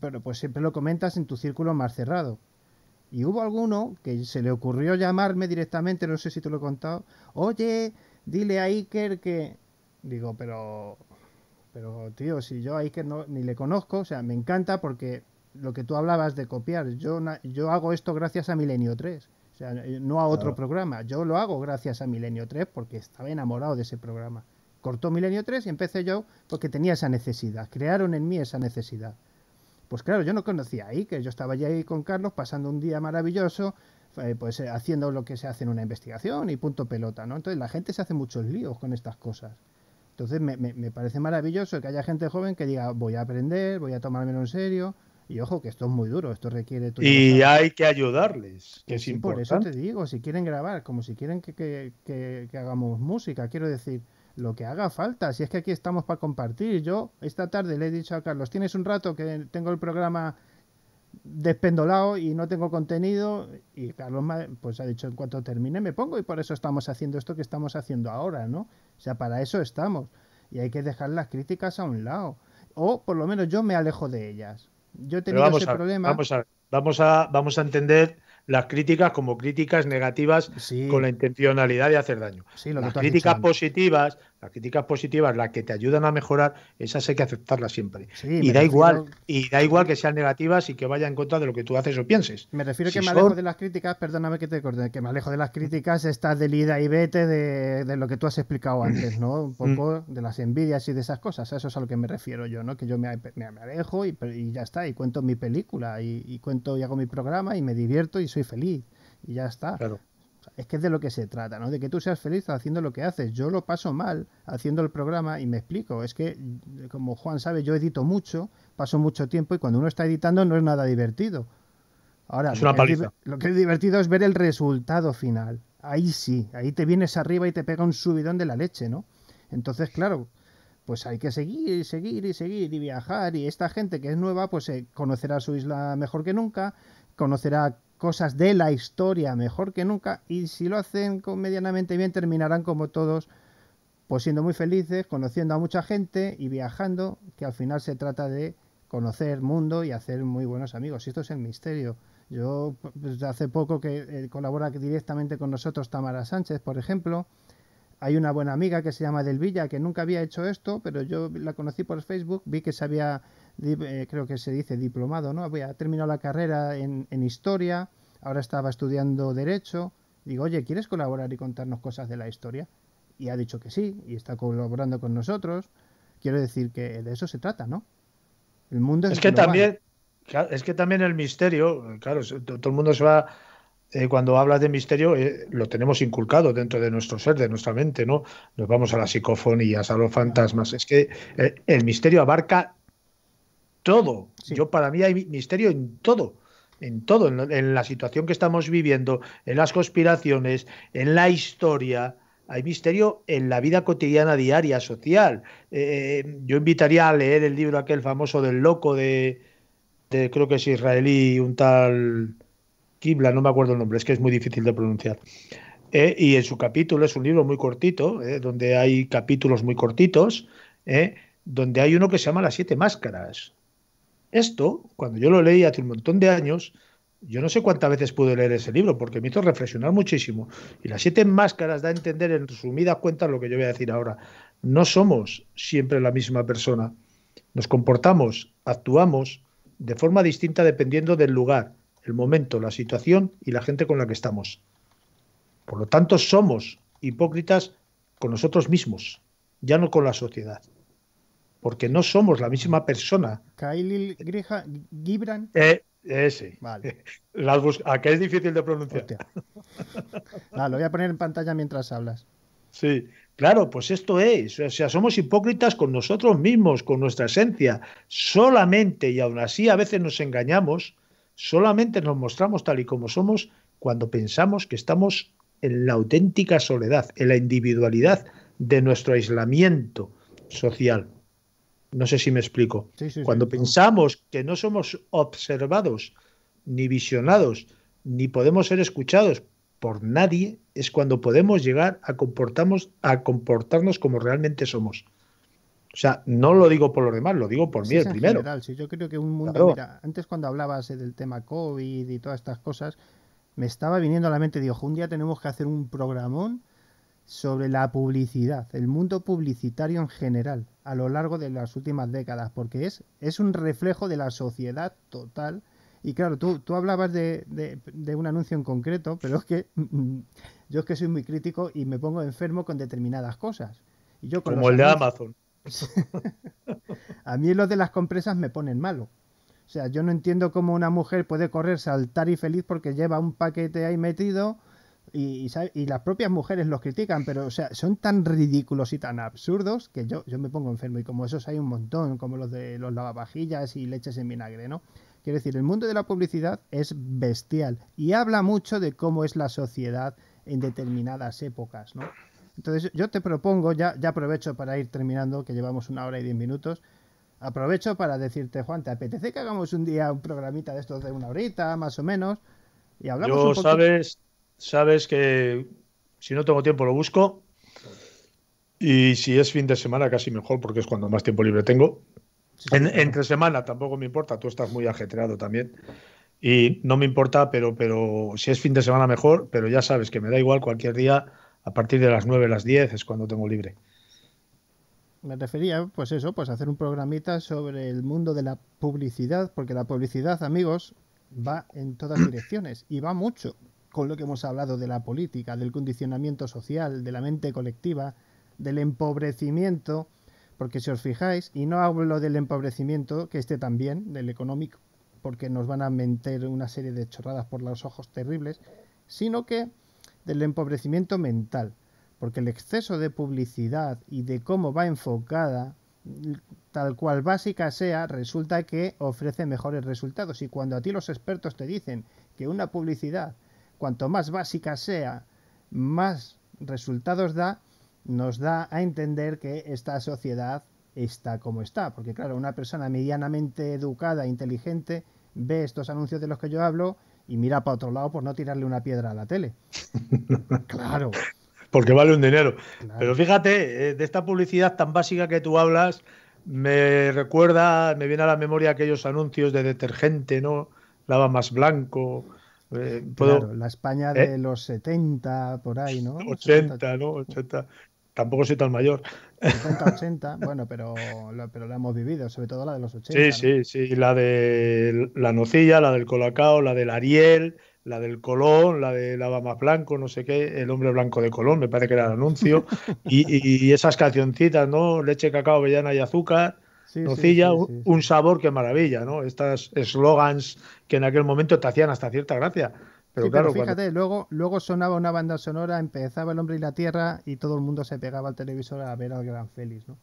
[SPEAKER 2] pero pues siempre lo comentas en tu círculo más cerrado. Y hubo alguno que se le ocurrió llamarme directamente, no sé si te lo he contado, oye, dile a Iker que... Digo, pero... Pero tío, si yo a Iker ni le conozco, o sea, me encanta porque lo que tú hablabas de copiar. Yo, yo hago esto gracias a Milenio 3. Eh, no a otro programa. Yo lo hago gracias a Milenio 3 porque estaba enamorado de ese programa. Cortó Milenio 3 y empecé yo porque tenía esa necesidad. Crearon en mí esa necesidad. Pues claro, yo no conocía ahí, que yo estaba allí ahí con Carlos pasando un día maravilloso, eh, pues eh, haciendo lo que se hace en una investigación y punto pelota, ¿no? Entonces la gente se hace muchos líos con estas cosas. Entonces me, me parece maravilloso que haya gente joven que diga, voy a aprender, voy a tomármelo en serio, y ojo, que esto es muy duro, esto requiere... Tu y hay
[SPEAKER 1] que ayudarles, que es importante. Por eso
[SPEAKER 2] te digo, si quieren grabar, como si quieren que, hagamos música, quiero decir, lo que haga falta, si es que aquí estamos para compartir. Yo esta tarde le he dicho a Carlos, tienes un rato que tengo el programa despendolado y no tengo contenido y Carlos pues ha dicho en cuanto termine me pongo y por eso estamos haciendo esto que estamos haciendo ahora, ¿no? O sea, para eso estamos y hay que dejar las críticas a un lado o por lo menos yo me alejo de ellas. Yo he tenido ese
[SPEAKER 1] Vamos a, vamos, a, entender las críticas como críticas negativas con la intencionalidad de hacer daño. las críticas positivas las críticas positivas, las que te ayudan a mejorar, esas hay que aceptarlas siempre. y da igual, y da igual que sean negativas y que vayan en contra de lo que tú haces o pienses. Me refiero que me alejo de
[SPEAKER 2] las críticas, perdóname que te corte, que me alejo de las críticas, estás delida y vete de, lo que tú has explicado antes, ¿no? Un mm. poco de las envidias y de esas cosas. eso es a lo que me refiero yo, ¿no? Que yo me, alejo y, ya está, y cuento mi película, y, y cuento y hago mi programa y me divierto y soy feliz. Y ya está. Claro es que es de lo que se trata, ¿no? De que tú seas feliz haciendo lo que haces. Yo lo paso mal haciendo el programa y me explico. Es que, como Juan sabe, yo edito mucho, paso mucho tiempo y cuando uno está editando no es nada divertido. Ahora, es una lo, que es, lo que es divertido es ver el resultado final. Ahí sí, ahí te vienes arriba y te pega un subidón de la leche, ¿no? Entonces, claro, pues hay que seguir y seguir y seguir y viajar y esta gente que es nueva pues conocerá su isla mejor que nunca, conocerá cosas de la historia mejor que nunca y si lo hacen medianamente bien terminarán como todos, pues siendo muy felices, conociendo a mucha gente y viajando, que al final se trata de conocer mundo y hacer muy buenos amigos. Y esto es el misterio. Yo pues, hace poco que eh, colabora directamente con nosotros Tamara Sánchez, por ejemplo. Hay una buena amiga que se llama Del Villa, que nunca había hecho esto, pero yo la conocí por Facebook, vi que se había eh, creo que se dice diplomado, ¿no? Ha terminado la carrera en, historia, ahora estaba estudiando derecho. Digo, oye, ¿quieres colaborar y contarnos cosas de la historia? Y ha dicho que sí, y está colaborando con nosotros. Quiero decir que de eso se trata, ¿no?
[SPEAKER 1] El mundo es, que también es que también el misterio, claro, todo el mundo se va eh, cuando hablas de misterio, eh, lo tenemos inculcado dentro de nuestro ser, de nuestra mente, ¿no? Nos vamos a las psicofonías, a los fantasmas. Es que el misterio abarca todo. Yo para mí hay misterio en todo, en todo, en, la situación que estamos viviendo, en las conspiraciones, en la historia. Hay misterio en la vida cotidiana, diaria, social. Eh, eh, yo invitaría a leer el libro aquel famoso del loco de, creo que es israelí, un tal Kibla, no me acuerdo el nombre, es que es muy difícil de pronunciar. Eh, y en su capítulo es un libro muy cortito, donde hay capítulos muy cortitos, donde hay uno que se llama Las siete máscaras esto, cuando yo lo leí hace un montón de años, yo no sé cuántas veces pude leer ese libro, porque me hizo reflexionar muchísimo. Y las siete máscaras da a entender en resumidas cuentas lo que yo voy a decir ahora. No somos siempre la misma persona. Nos comportamos, actuamos de forma distinta dependiendo del lugar, el momento, la situación y la gente con la que estamos. Por lo tanto, somos hipócritas con nosotros mismos, ya no con la sociedad porque no somos la misma persona. Kailil Gibran. ese. Eh, eh, ah, que es difícil de pronunciar?
[SPEAKER 2] lo voy a poner en pantalla mientras hablas.
[SPEAKER 1] Sí, claro, pues esto es. O sea, somos hipócritas con nosotros mismos, con nuestra esencia. Solamente, y aún así a veces nos engañamos, solamente nos mostramos tal y como somos cuando pensamos que estamos en la auténtica soledad, en la individualidad de nuestro aislamiento social. No sé si me explico. Cuando pensamos que no somos observados, ni visionados, ni podemos ser escuchados por nadie, es cuando podemos llegar a, comportarnos, a comportarnos como realmente somos. O sea, no lo digo por los demás, lo digo por mí primero. General,
[SPEAKER 2] yo creo que un mundo. Mira, antes cuando hablabas eh, del tema COVID y todas estas cosas, me estaba viniendo a la mente, digo, un día tenemos que hacer un programón sobre la publicidad, el mundo publicitario en general a lo largo de las últimas décadas, porque es, es un reflejo de la sociedad total. Y claro, tú, tú hablabas de, un anuncio en concreto, pero es que yo es que soy muy crítico y me pongo enfermo con determinadas cosas. Y yo con Como el de Amazon. a mí los de las compresas me ponen malo. O sea, yo no entiendo cómo una mujer puede correr, saltar y feliz porque lleva un paquete ahí metido y, las propias mujeres los critican, pero o sea, son tan ridículos y tan absurdos que yo, yo me pongo enfermo y como esos hay un montón, como los de los lavavajillas y leches en vinagre, ¿no? Quiero decir, el mundo de la publicidad es bestial y habla mucho de cómo es la sociedad en determinadas épocas, ¿no? Entonces yo te propongo, ya, ya aprovecho para ir terminando, que llevamos una hora y diez minutos, aprovecho para decirte, Juan, ¿te apetece que hagamos un día un programita de estos de una horita, más o menos?
[SPEAKER 1] Y hablamos yo, sabes que si no tengo tiempo lo busco. Y si es fin de semana, casi mejor, porque es cuando más tiempo libre tengo. entre semana tampoco me importa, tú estás muy ajetreado también. Y no me importa, pero, pero si es fin de semana mejor, pero ya sabes que me da igual cualquier día, a partir de las 9, las 10 es cuando tengo libre.
[SPEAKER 2] Me refería, pues eso, pues hacer un programita sobre el mundo de la publicidad, porque la publicidad, amigos, va en todas direcciones y va mucho con lo que hemos hablado de la política, del condicionamiento social, de la mente colectiva, del empobrecimiento, porque si os fijáis, y no hablo del empobrecimiento, que este también, del económico, porque nos van a meter una serie de chorradas por los ojos terribles, sino que del empobrecimiento mental, porque el exceso de publicidad y de cómo va enfocada, tal cual básica sea, resulta que ofrece mejores resultados. Y cuando a ti los expertos te dicen que una publicidad cuanto más básica sea, más resultados da, nos da a entender que esta sociedad está como está. Porque claro, una persona medianamente educada, e inteligente, ve estos anuncios de los que yo hablo y mira
[SPEAKER 1] para otro lado por no tirarle una piedra a la tele. claro. Porque vale un dinero. Pero fíjate, eh, de esta publicidad tan básica que tú hablas, me recuerda, me viene a la memoria aquellos anuncios de detergente, ¿no? Lava más blanco, eh, eh, la
[SPEAKER 2] España de eh. los 70, por ahí, ¿no? 80,
[SPEAKER 1] ¿no? 80. Tampoco soy tan mayor.
[SPEAKER 2] 70, 80, bueno, pero, pero la hemos vivido, sobre todo la de los 80. Sí, sí,
[SPEAKER 1] sí. La de la Nocilla, la del Colacao, la del Ariel, la del Colón, la de la Blanco, no sé qué, El Hombre Blanco de Colón, me parece que era el anuncio. y, esas cancioncitas, ¿no? Leche, cacao, avellana y azúcar Sí, un sabor que maravilla, ¿no? Estas slogans que en aquel momento te hacían hasta cierta gracia. Pero, claro, fíjate,
[SPEAKER 2] luego, luego sonaba una banda sonora, empezaba El Hombre y la Tierra y todo el mundo se pegaba al televisor a ver al Gran Félix, ¿no?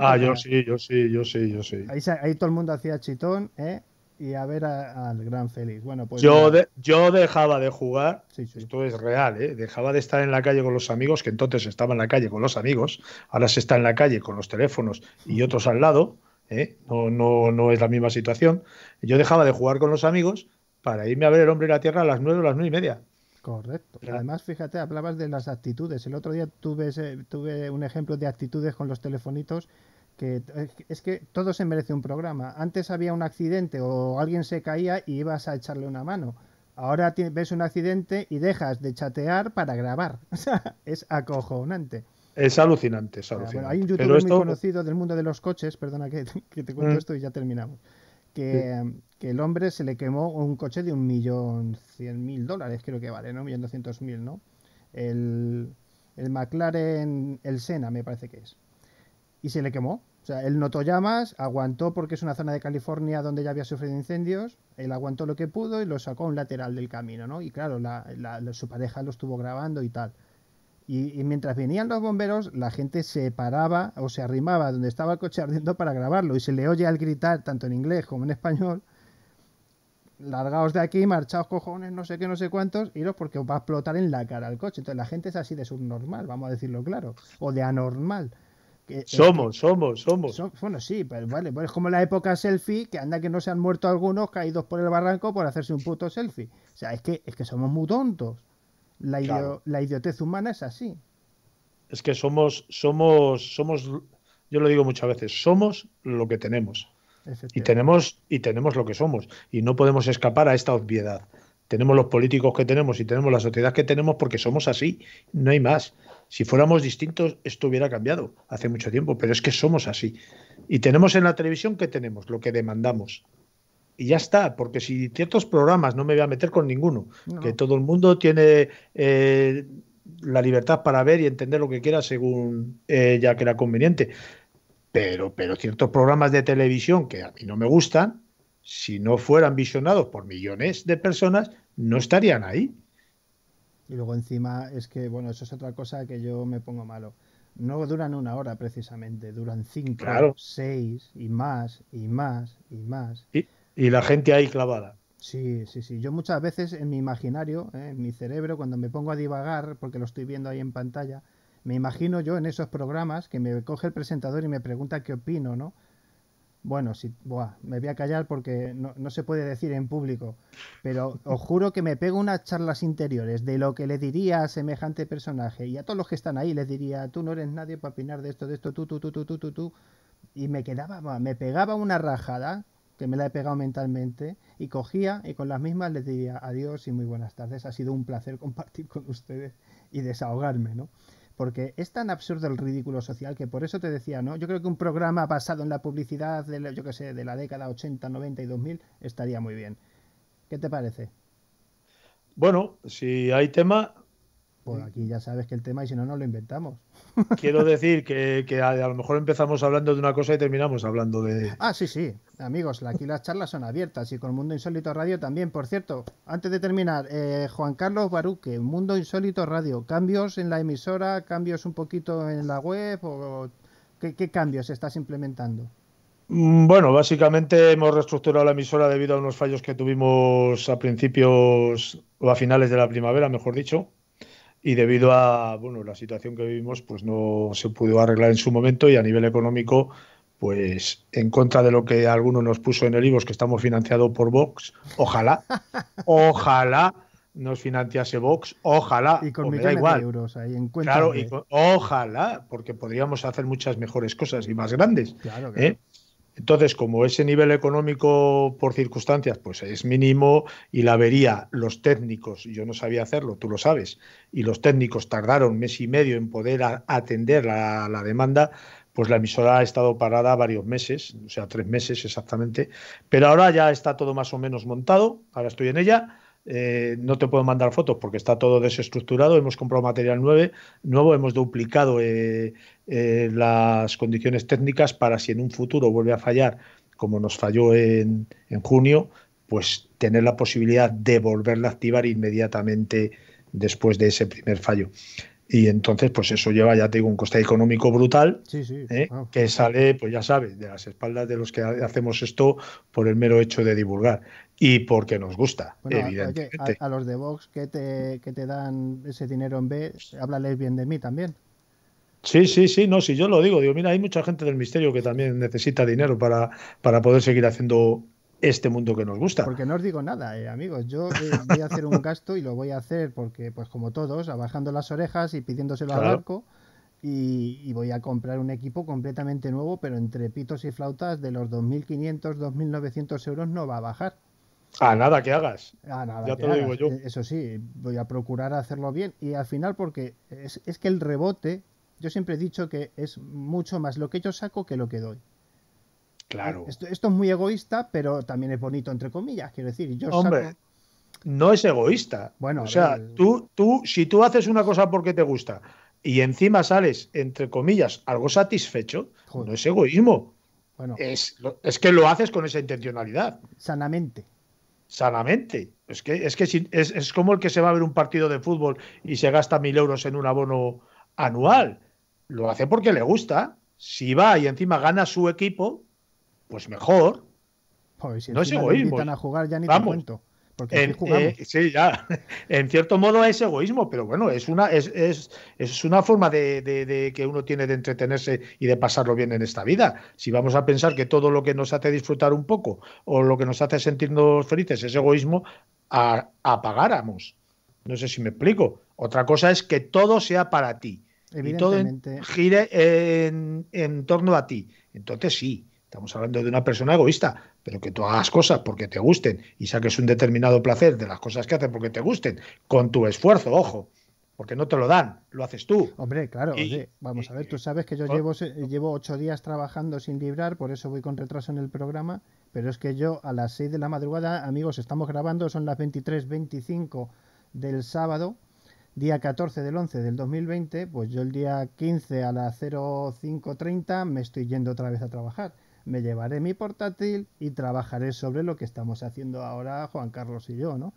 [SPEAKER 2] Ah, yo sí,
[SPEAKER 1] yo sí, yo sí, yo sí.
[SPEAKER 2] Ahí, ahí todo el mundo hacía chitón, ¿eh? y a ver al gran Félix. Bueno, pues yo,
[SPEAKER 1] yo dejaba de jugar, esto es real, ¿eh? dejaba de estar en la calle con los amigos, que entonces estaba en la calle con los amigos, ahora se está en la calle con los teléfonos y otros al lado, ¿eh? no, no, no es la misma situación. Yo dejaba de jugar con los amigos para irme a ver el hombre y la tierra a las nueve o las nueve y media. Correcto.
[SPEAKER 2] Además, fíjate, hablabas de las actitudes. El otro día tuve, tuve un ejemplo de actitudes con los telefonitos que eh, es que todo se merece un programa. Antes había un accidente o alguien se caía y ibas a echarle una mano. Ahora ves un accidente y dejas de chatear para grabar. es acojonante.
[SPEAKER 1] Es alucinante, hay un youtuber muy conocido
[SPEAKER 2] del mundo de los coches, perdona que, te cuento mm. esto y ya terminamos. Em, que, el hombre se le quemó un coche de un millón cien mil dólares, creo que vale, ¿no? Un millón doscientos mil, ¿no? El, el McLaren, el Sena, me parece que es y se le quemó. O sea, él notó llamas, aguantó porque es una zona de California donde ya había sufrido incendios, él aguantó lo que pudo y lo sacó a un lateral del camino, ¿no? Y claro, su pareja lo estuvo grabando y tal. Y, y, mientras venían los bomberos, la gente se paraba o se arrimaba donde estaba el coche ardiendo para grabarlo y se le oye al gritar, tanto en inglés como en español, largaos de aquí, marchaos cojones, no sé qué, no sé cuántos, iros porque os va a explotar en la cara el coche. Entonces la gente es así de subnormal, vamos a decirlo claro, o de anormal. Eh, somos, somos, somos, bueno, sí, pero vale, pues es como la época selfie, que anda que no se han muerto algunos caídos por el barranco por hacerse un puto selfie. O sea, es que, es que somos muy tontos. La, idiotez humana es así.
[SPEAKER 1] Es que somos, somos, somos, yo lo digo muchas veces, somos lo que tenemos. Y tenemos, y tenemos lo que somos. Y no podemos escapar a esta obviedad tenemos los políticos que tenemos y tenemos la sociedad que tenemos porque somos así, no hay más. Si fuéramos distintos, esto hubiera cambiado hace mucho tiempo, pero es que somos así. Y tenemos en la televisión que tenemos, lo que demandamos. Y ya está, porque si ciertos programas, no me voy a meter con ninguno, que todo el mundo tiene eh, la libertad para ver y entender lo que quiera según eh, ya que era conveniente. Pero, pero ciertos programas de televisión que a mí no me gustan, si no fueran visionados por millones de personas, no estarían ahí. Y luego encima es que, bueno, eso es otra cosa que yo me pongo
[SPEAKER 2] malo. No duran una hora precisamente, duran cinco, seis y más y más y más. Y, la gente ahí clavada. Sí, sí, sí. Yo muchas veces en mi imaginario, eh, en mi cerebro, cuando me pongo a divagar, porque lo estoy viendo ahí en pantalla, me imagino yo en esos programas que me coge el presentador y me pregunta qué opino, ¿no? Bueno, si, buah, me voy a callar porque no, se puede decir en público, pero os juro que me pego unas charlas interiores de lo que le diría a semejante personaje y a todos los que están ahí les diría, tú no eres nadie para opinar de esto, de esto, tú, tú, tú, tú, tú, tú, Y me quedaba, me pegaba una rajada, que me la he pegado mentalmente, y cogía y con las mismas les diría adiós y muy buenas tardes, ha sido un placer compartir con ustedes y desahogarme, ¿no? porque es tan absurdo el ridículo social que por eso te decía, ¿no? Yo creo que un programa basado en la publicidad de, yo que sé, de la década 80, 90 y 2000 estaría muy bien. ¿Qué te parece?
[SPEAKER 1] Bueno, si hay tema, pues aquí ya sabes que el tema y si no, no lo inventamos. Quiero decir que, a, lo mejor empezamos hablando de una cosa y terminamos hablando de... Ah, sí,
[SPEAKER 2] sí. Amigos, aquí las charlas son abiertas y con Mundo Insólito Radio también. Por cierto, antes de terminar, eh, Juan Carlos Baruque, Mundo Insólito Radio, ¿cambios en la emisora, cambios un poquito en la web o qué, qué cambios estás implementando?
[SPEAKER 1] Mm, bueno, básicamente hemos reestructurado la emisora debido a unos fallos que tuvimos a principios o a finales de la primavera, mejor dicho, y debido a bueno, la situación que vivimos, pues no se pudo arreglar en su momento y a nivel económico, pues en contra de lo que alguno nos puso en el IVOS, que estamos financiados por Vox, ojalá, ojalá nos financiase Vox, ojalá. Y con igual. euros ahí en cuenta. Claro, ojalá, porque podríamos hacer muchas mejores cosas y más grandes. ¿eh? Entonces, como ese nivel económico por circunstancias pues es mínimo y la avería, los técnicos, yo no sabía hacerlo, tú lo sabes, y los técnicos tardaron mes y medio en poder atender la, la demanda, pues la emisora ha estado parada varios meses, o sea, tres meses exactamente, pero ahora ya está todo más o menos montado, ahora estoy en ella eh, no te puedo mandar fotos porque está todo desestructurado, hemos comprado material nuevo, hemos duplicado eh, eh, las condiciones técnicas para si en un futuro vuelve a fallar, como nos falló en, junio, pues tener la posibilidad de volverla a activar inmediatamente después de ese primer fallo. Y entonces, pues eso lleva, ya te digo, un coste económico brutal, que sale, pues ya sabes, de las espaldas de los que hacemos esto por el mero hecho de divulgar y porque nos gusta, evidentemente. a,
[SPEAKER 2] los de Vox que te, que te dan ese dinero en B, háblales bien de mí también.
[SPEAKER 1] Sí, sí, sí, no, si yo lo digo, digo, mira, hay mucha gente del misterio que también necesita dinero para, para poder seguir haciendo este mundo que nos gusta.
[SPEAKER 2] Porque no os digo nada, eh, amigos, yo eh, voy a hacer un gasto y lo voy a hacer porque, pues como todos, abajando las orejas y pidiéndoselo al barco, y, y, voy a comprar un equipo completamente nuevo, pero entre pitos y flautas de los 2.500, 2.900 euros no va a bajar. A nada que hagas. ya te lo digo yo. Eh, eso sí, voy a procurar hacerlo bien. Y al final, porque es, que el rebote, yo siempre he dicho que es mucho más lo que yo saco que lo que doy.
[SPEAKER 1] Claro. Eh, esto, es muy
[SPEAKER 2] egoísta, pero también es bonito, entre comillas. Quiero decir, yo Hombre,
[SPEAKER 1] no es egoísta. Bueno, o sea, tú, tú, si tú haces una cosa porque te gusta y encima sales, entre comillas, algo satisfecho, no es egoísmo. Bueno, es, es que lo haces con esa intencionalidad. Sanamente sanamente. Es que, es, que es, como el que se va a ver un partido de fútbol y se gasta mil euros en un abono anual. Lo hace porque le gusta. Si va y encima gana su equipo, pues mejor. no es egoísmo. A
[SPEAKER 2] jugar, ya ni Vamos,
[SPEAKER 1] en, eh, ya. En cierto modo es egoísmo, pero bueno, es una, es, una forma de, que uno tiene de entretenerse y de pasarlo bien en esta vida. Si vamos a pensar que todo lo que nos hace disfrutar un poco o lo que nos hace sentirnos felices es egoísmo, apagáramos. No sé si me explico. Otra cosa es que todo sea para ti. Y todo gire en, en torno a ti. Entonces sí, Estamos hablando de una persona egoísta, pero que tú hagas cosas porque te gusten y saques un determinado placer de las cosas que haces porque te gusten, con tu esfuerzo, ojo, porque no te lo dan, lo haces tú. Hombre, claro,
[SPEAKER 2] vamos a ver, tú sabes que yo llevo, llevo ocho días trabajando sin librar, por eso voy con retraso en el programa, pero es que yo a las seis de la madrugada, amigos, estamos grabando, son las 23.25 del sábado, día 14 del 11 del 2020, pues yo el día 15 a las 05.30 me estoy yendo otra vez a trabajar me llevaré mi portátil y trabajaré sobre lo que estamos haciendo ahora Juan Carlos y yo, ¿no?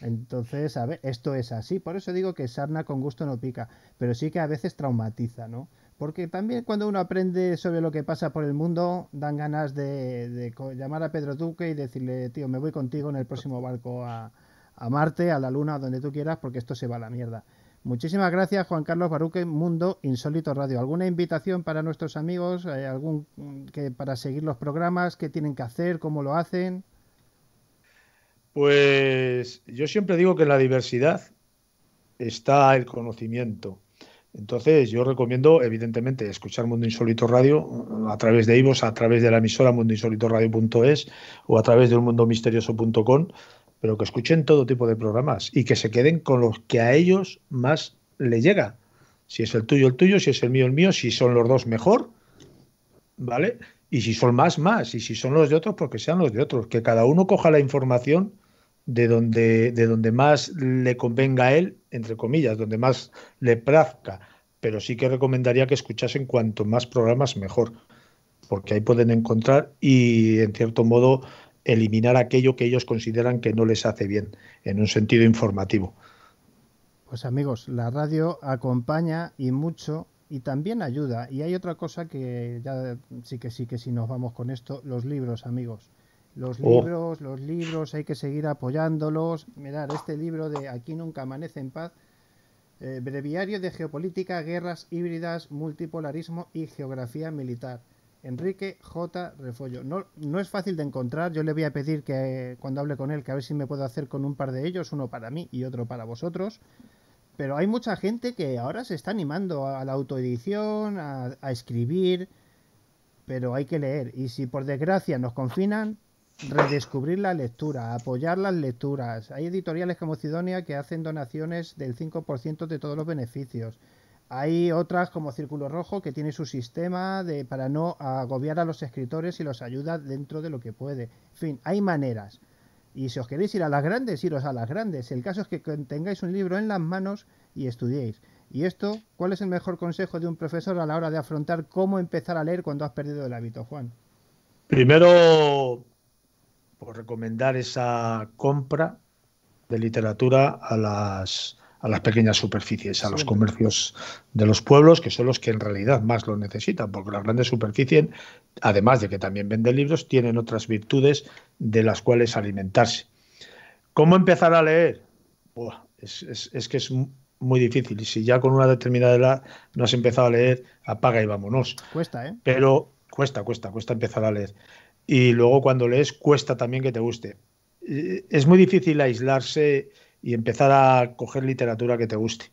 [SPEAKER 2] Entonces, a ver, esto es así. Por eso digo que sarna con gusto no pica, pero sí que a veces traumatiza, ¿no? Porque también cuando uno aprende sobre lo que pasa por el mundo, dan ganas de, llamar a Pedro Duque y decirle, tío, me voy contigo en el próximo barco a, a Marte, a la Luna, donde tú quieras, porque esto se va a la mierda. Muchísimas gracias, Juan Carlos Baruque, Mundo Insólito Radio. ¿Alguna invitación para nuestros amigos? Eh, algún, que, ¿Para seguir los programas? ¿Qué tienen que hacer? ¿Cómo lo hacen?
[SPEAKER 1] Pues yo siempre digo que en la diversidad está el conocimiento. Entonces, yo recomiendo, evidentemente, escuchar Mundo Insólito Radio a través de IVOS, a través de la emisora mundoinsólitoradio.es o a través de unmundomisterioso.com pero que escuchen todo tipo de programas y que se queden con los que a ellos más le llega. Si es el tuyo, el tuyo, si es el mío, el mío, si son los dos, mejor, ¿vale? Y si son más, más, y si son los de otros, porque pues sean los de otros, que cada uno coja la información de donde, de donde más le convenga a él, entre comillas, donde más le plazca, pero sí que recomendaría que escuchasen cuanto más programas mejor, porque ahí pueden encontrar y en cierto modo eliminar aquello que ellos consideran que no les hace bien, en un sentido informativo.
[SPEAKER 2] Pues amigos, la radio acompaña y mucho y también ayuda. Y hay otra cosa que ya sí que sí que si nos vamos con esto, los libros, amigos. Los oh. libros, los libros, hay que seguir apoyándolos. Mirad, este libro de Aquí nunca amanece en paz, eh, Breviario de Geopolítica, Guerras Híbridas, Multipolarismo y Geografía Militar. Enrique J. Refollo. No, es fácil de encontrar. Yo le voy a pedir que cuando hable con él, que a ver si me puedo hacer con un par de ellos, uno para mí y otro para vosotros. Pero hay mucha gente que ahora se está animando a la autoedición, a, a escribir, pero hay que leer. Y si por desgracia nos confinan, redescubrir la lectura, apoyar las lecturas. Hay editoriales como Cidonia que hacen donaciones del 5% de todos los beneficios. Hay otras como Círculo Rojo que tiene su sistema de, para no agobiar a los escritores y los ayuda dentro de lo que puede. En fin, hay maneras. Y si os queréis ir a las grandes, iros a las grandes. El caso es que tengáis un libro en las manos y estudiéis. Y esto, ¿cuál es el mejor consejo de un profesor a la hora de afrontar cómo empezar a leer cuando has perdido el hábito, Juan?
[SPEAKER 1] Primero, por recomendar esa compra de literatura a las a las pequeñas superficies, a los comercios de los pueblos, que son los que en realidad más lo necesitan, porque las grandes superficies, además de que también venden libros, tienen otras virtudes de las cuales alimentarse. ¿Cómo empezar a leer? es, es, que es muy difícil. Y si ya con una determinada edad no has empezado a leer, apaga y vámonos. Cuesta, ¿eh? Pero cuesta, cuesta, cuesta empezar a leer. Y luego cuando lees, cuesta también que te guste. Eh, es muy difícil aislarse y empezar a coger literatura que te guste,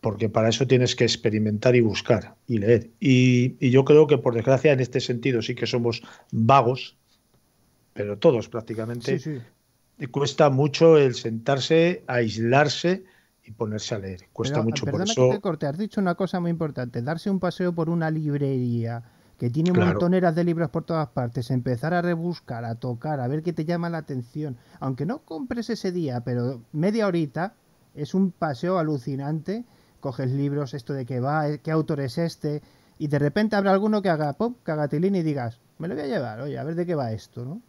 [SPEAKER 1] porque para eso tienes que experimentar y buscar y leer. Y, yo creo que por desgracia en este sentido sí que somos vagos, pero todos prácticamente, sí, sí. cuesta mucho el sentarse, aislarse y ponerse a leer. Cuesta mucho por eso. Que te
[SPEAKER 2] corte, has dicho una cosa muy importante, darse un paseo por una librería que tiene montoneras de libros por todas partes, empezar a rebuscar, a tocar, a ver qué te llama la atención, aunque no compres ese día, pero media horita es un paseo alucinante, coges libros, esto de qué va, eh, qué autor es este, y de repente habrá alguno que haga pop, cagatilín y digas, me lo voy a llevar, oye, a ver de qué va
[SPEAKER 1] esto, ¿no?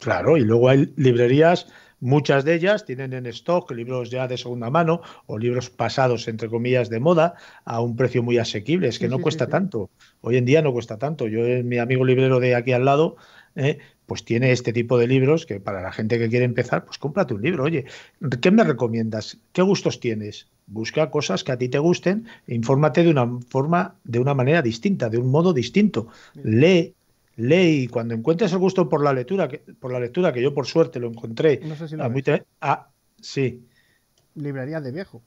[SPEAKER 1] Claro, y luego hay librerías Muchas de ellas tienen en stock libros ya de segunda mano o libros pasados, entre comillas, de moda a un precio muy asequible. Es que no cuesta tanto. Hoy en día no cuesta tanto. Yo, eh, mi amigo librero de aquí al lado, eh, pues tiene este tipo de libros que para la gente que quiere empezar, pues cómprate un libro. Oye, ¿qué me recomiendas? ¿Qué gustos tienes? Busca cosas que a ti te gusten, e infórmate de una forma, de una manera distinta, de un modo distinto. Lee, ley cuando encuentres el gusto por la lectura, que, por la lectura que yo por suerte lo encontré, no a ah, sí. Librerías de viejo.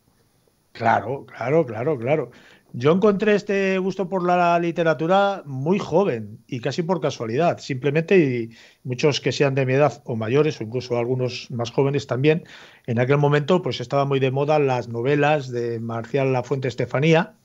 [SPEAKER 1] Claro, claro, claro, claro. Yo encontré este gusto por la literatura muy joven y casi por casualidad. Simplemente, y muchos que sean de mi edad o mayores, o incluso algunos más jóvenes también, en aquel momento pues estaban muy de moda las novelas de Marcial la fuente Estefanía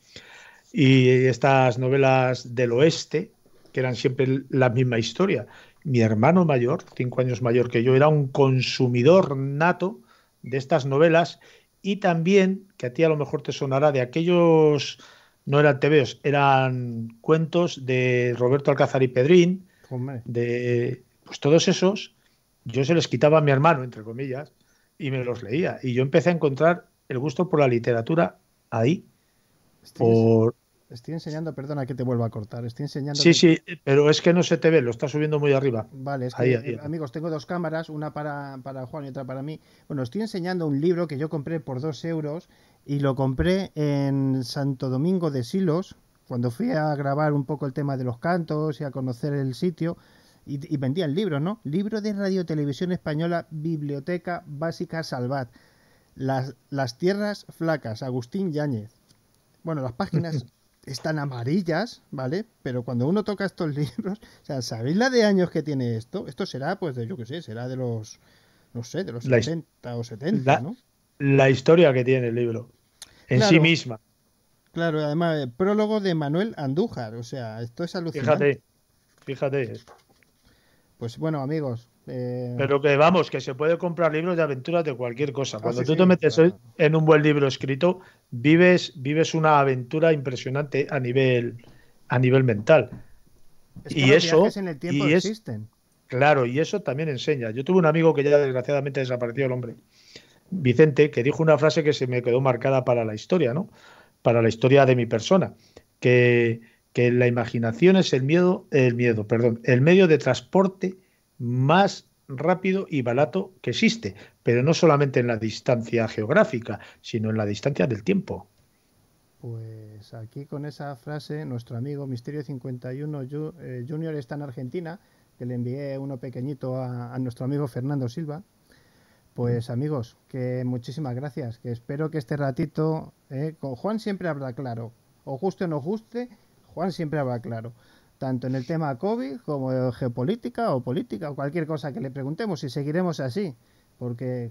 [SPEAKER 1] y estas novelas del oeste, que eran siempre la misma historia. Mi hermano mayor, cinco años mayor que yo, era un consumidor nato de estas novelas y también, que a ti a lo mejor te sonará, de aquellos, no eran tebeos, eran cuentos de Roberto Alcázar y Pedrín, de pues todos esos, yo se les quitaba a mi hermano, entre comillas, y me los leía. Y yo empecé a encontrar el gusto por la literatura ahí, por, Estoy enseñando, perdona que te vuelva a cortar. Estoy enseñando. Sí, sí, pero es que no se te ve, lo está subiendo muy arriba.
[SPEAKER 2] Vale, eh, amigos, tengo dos cámaras, una para, Juan y otra para mí. Bueno, estoy enseñando un libro que yo compré por dos euros y lo compré en Santo Domingo de Silos, cuando fui a grabar un poco el tema de los cantos y a conocer el sitio. Y, vendía el libro, ¿no? Libro de Radio Televisión Española, Biblioteca Básica Salvat. Las, las Tierras Flacas, Agustín Yáñez. Bueno, las páginas están amarillas, ¿vale? Pero cuando uno toca estos libros, o sea, ¿sabéis la de años que tiene esto? Esto será, pues, de, yo qué sé, será de los, no sé, de los o 70, ¿no?
[SPEAKER 1] La historia que tiene el libro, en sí misma.
[SPEAKER 2] Claro, además, el eh, prólogo de Manuel Andújar, o sea, esto es alucinante. Fíjate, fíjate. Pues
[SPEAKER 1] bueno, amigos, eh, Pero que vamos, que se puede comprar libros de aventuras de cualquier cosa. Ah, Cuando tú te metes en un buen libro escrito, vives, vives una aventura impresionante a nivel, a nivel mental.
[SPEAKER 2] y eso. y
[SPEAKER 1] existen. Claro, y eso también enseña. Yo tuve un amigo que ya desgraciadamente desapareció el hombre, Vicente, que dijo una frase que se me quedó marcada para la historia, ¿no? Para la historia de mi persona. Que, que la imaginación es el miedo, el miedo, perdón, el medio de transporte más rápido y barato que existe, pero no solamente en la distancia geográfica, sino en la distancia del tiempo.
[SPEAKER 2] Pues aquí con esa frase, nuestro amigo Misterio 51 eh, Junior está en Argentina, que le envié uno pequeñito a, nuestro amigo Fernando Silva. Pues mm. amigos, que muchísimas gracias, que espero que este ratito, eh, con Juan siempre habla claro, o guste o no guste, Juan siempre habla claro tanto en el tema COVID como geopolítica o política o cualquier cosa que le preguntemos y seguiremos así, porque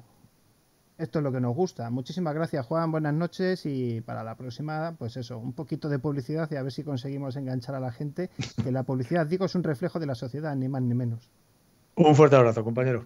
[SPEAKER 2] esto es lo que nos gusta. Muchísimas gracias Juan, buenas noches y para la próxima, pues eso, un poquito de publicidad y a ver si conseguimos enganchar a la gente, que la publicidad, digo, es un reflejo de la sociedad, ni más ni menos.
[SPEAKER 1] Un fuerte abrazo, compañero.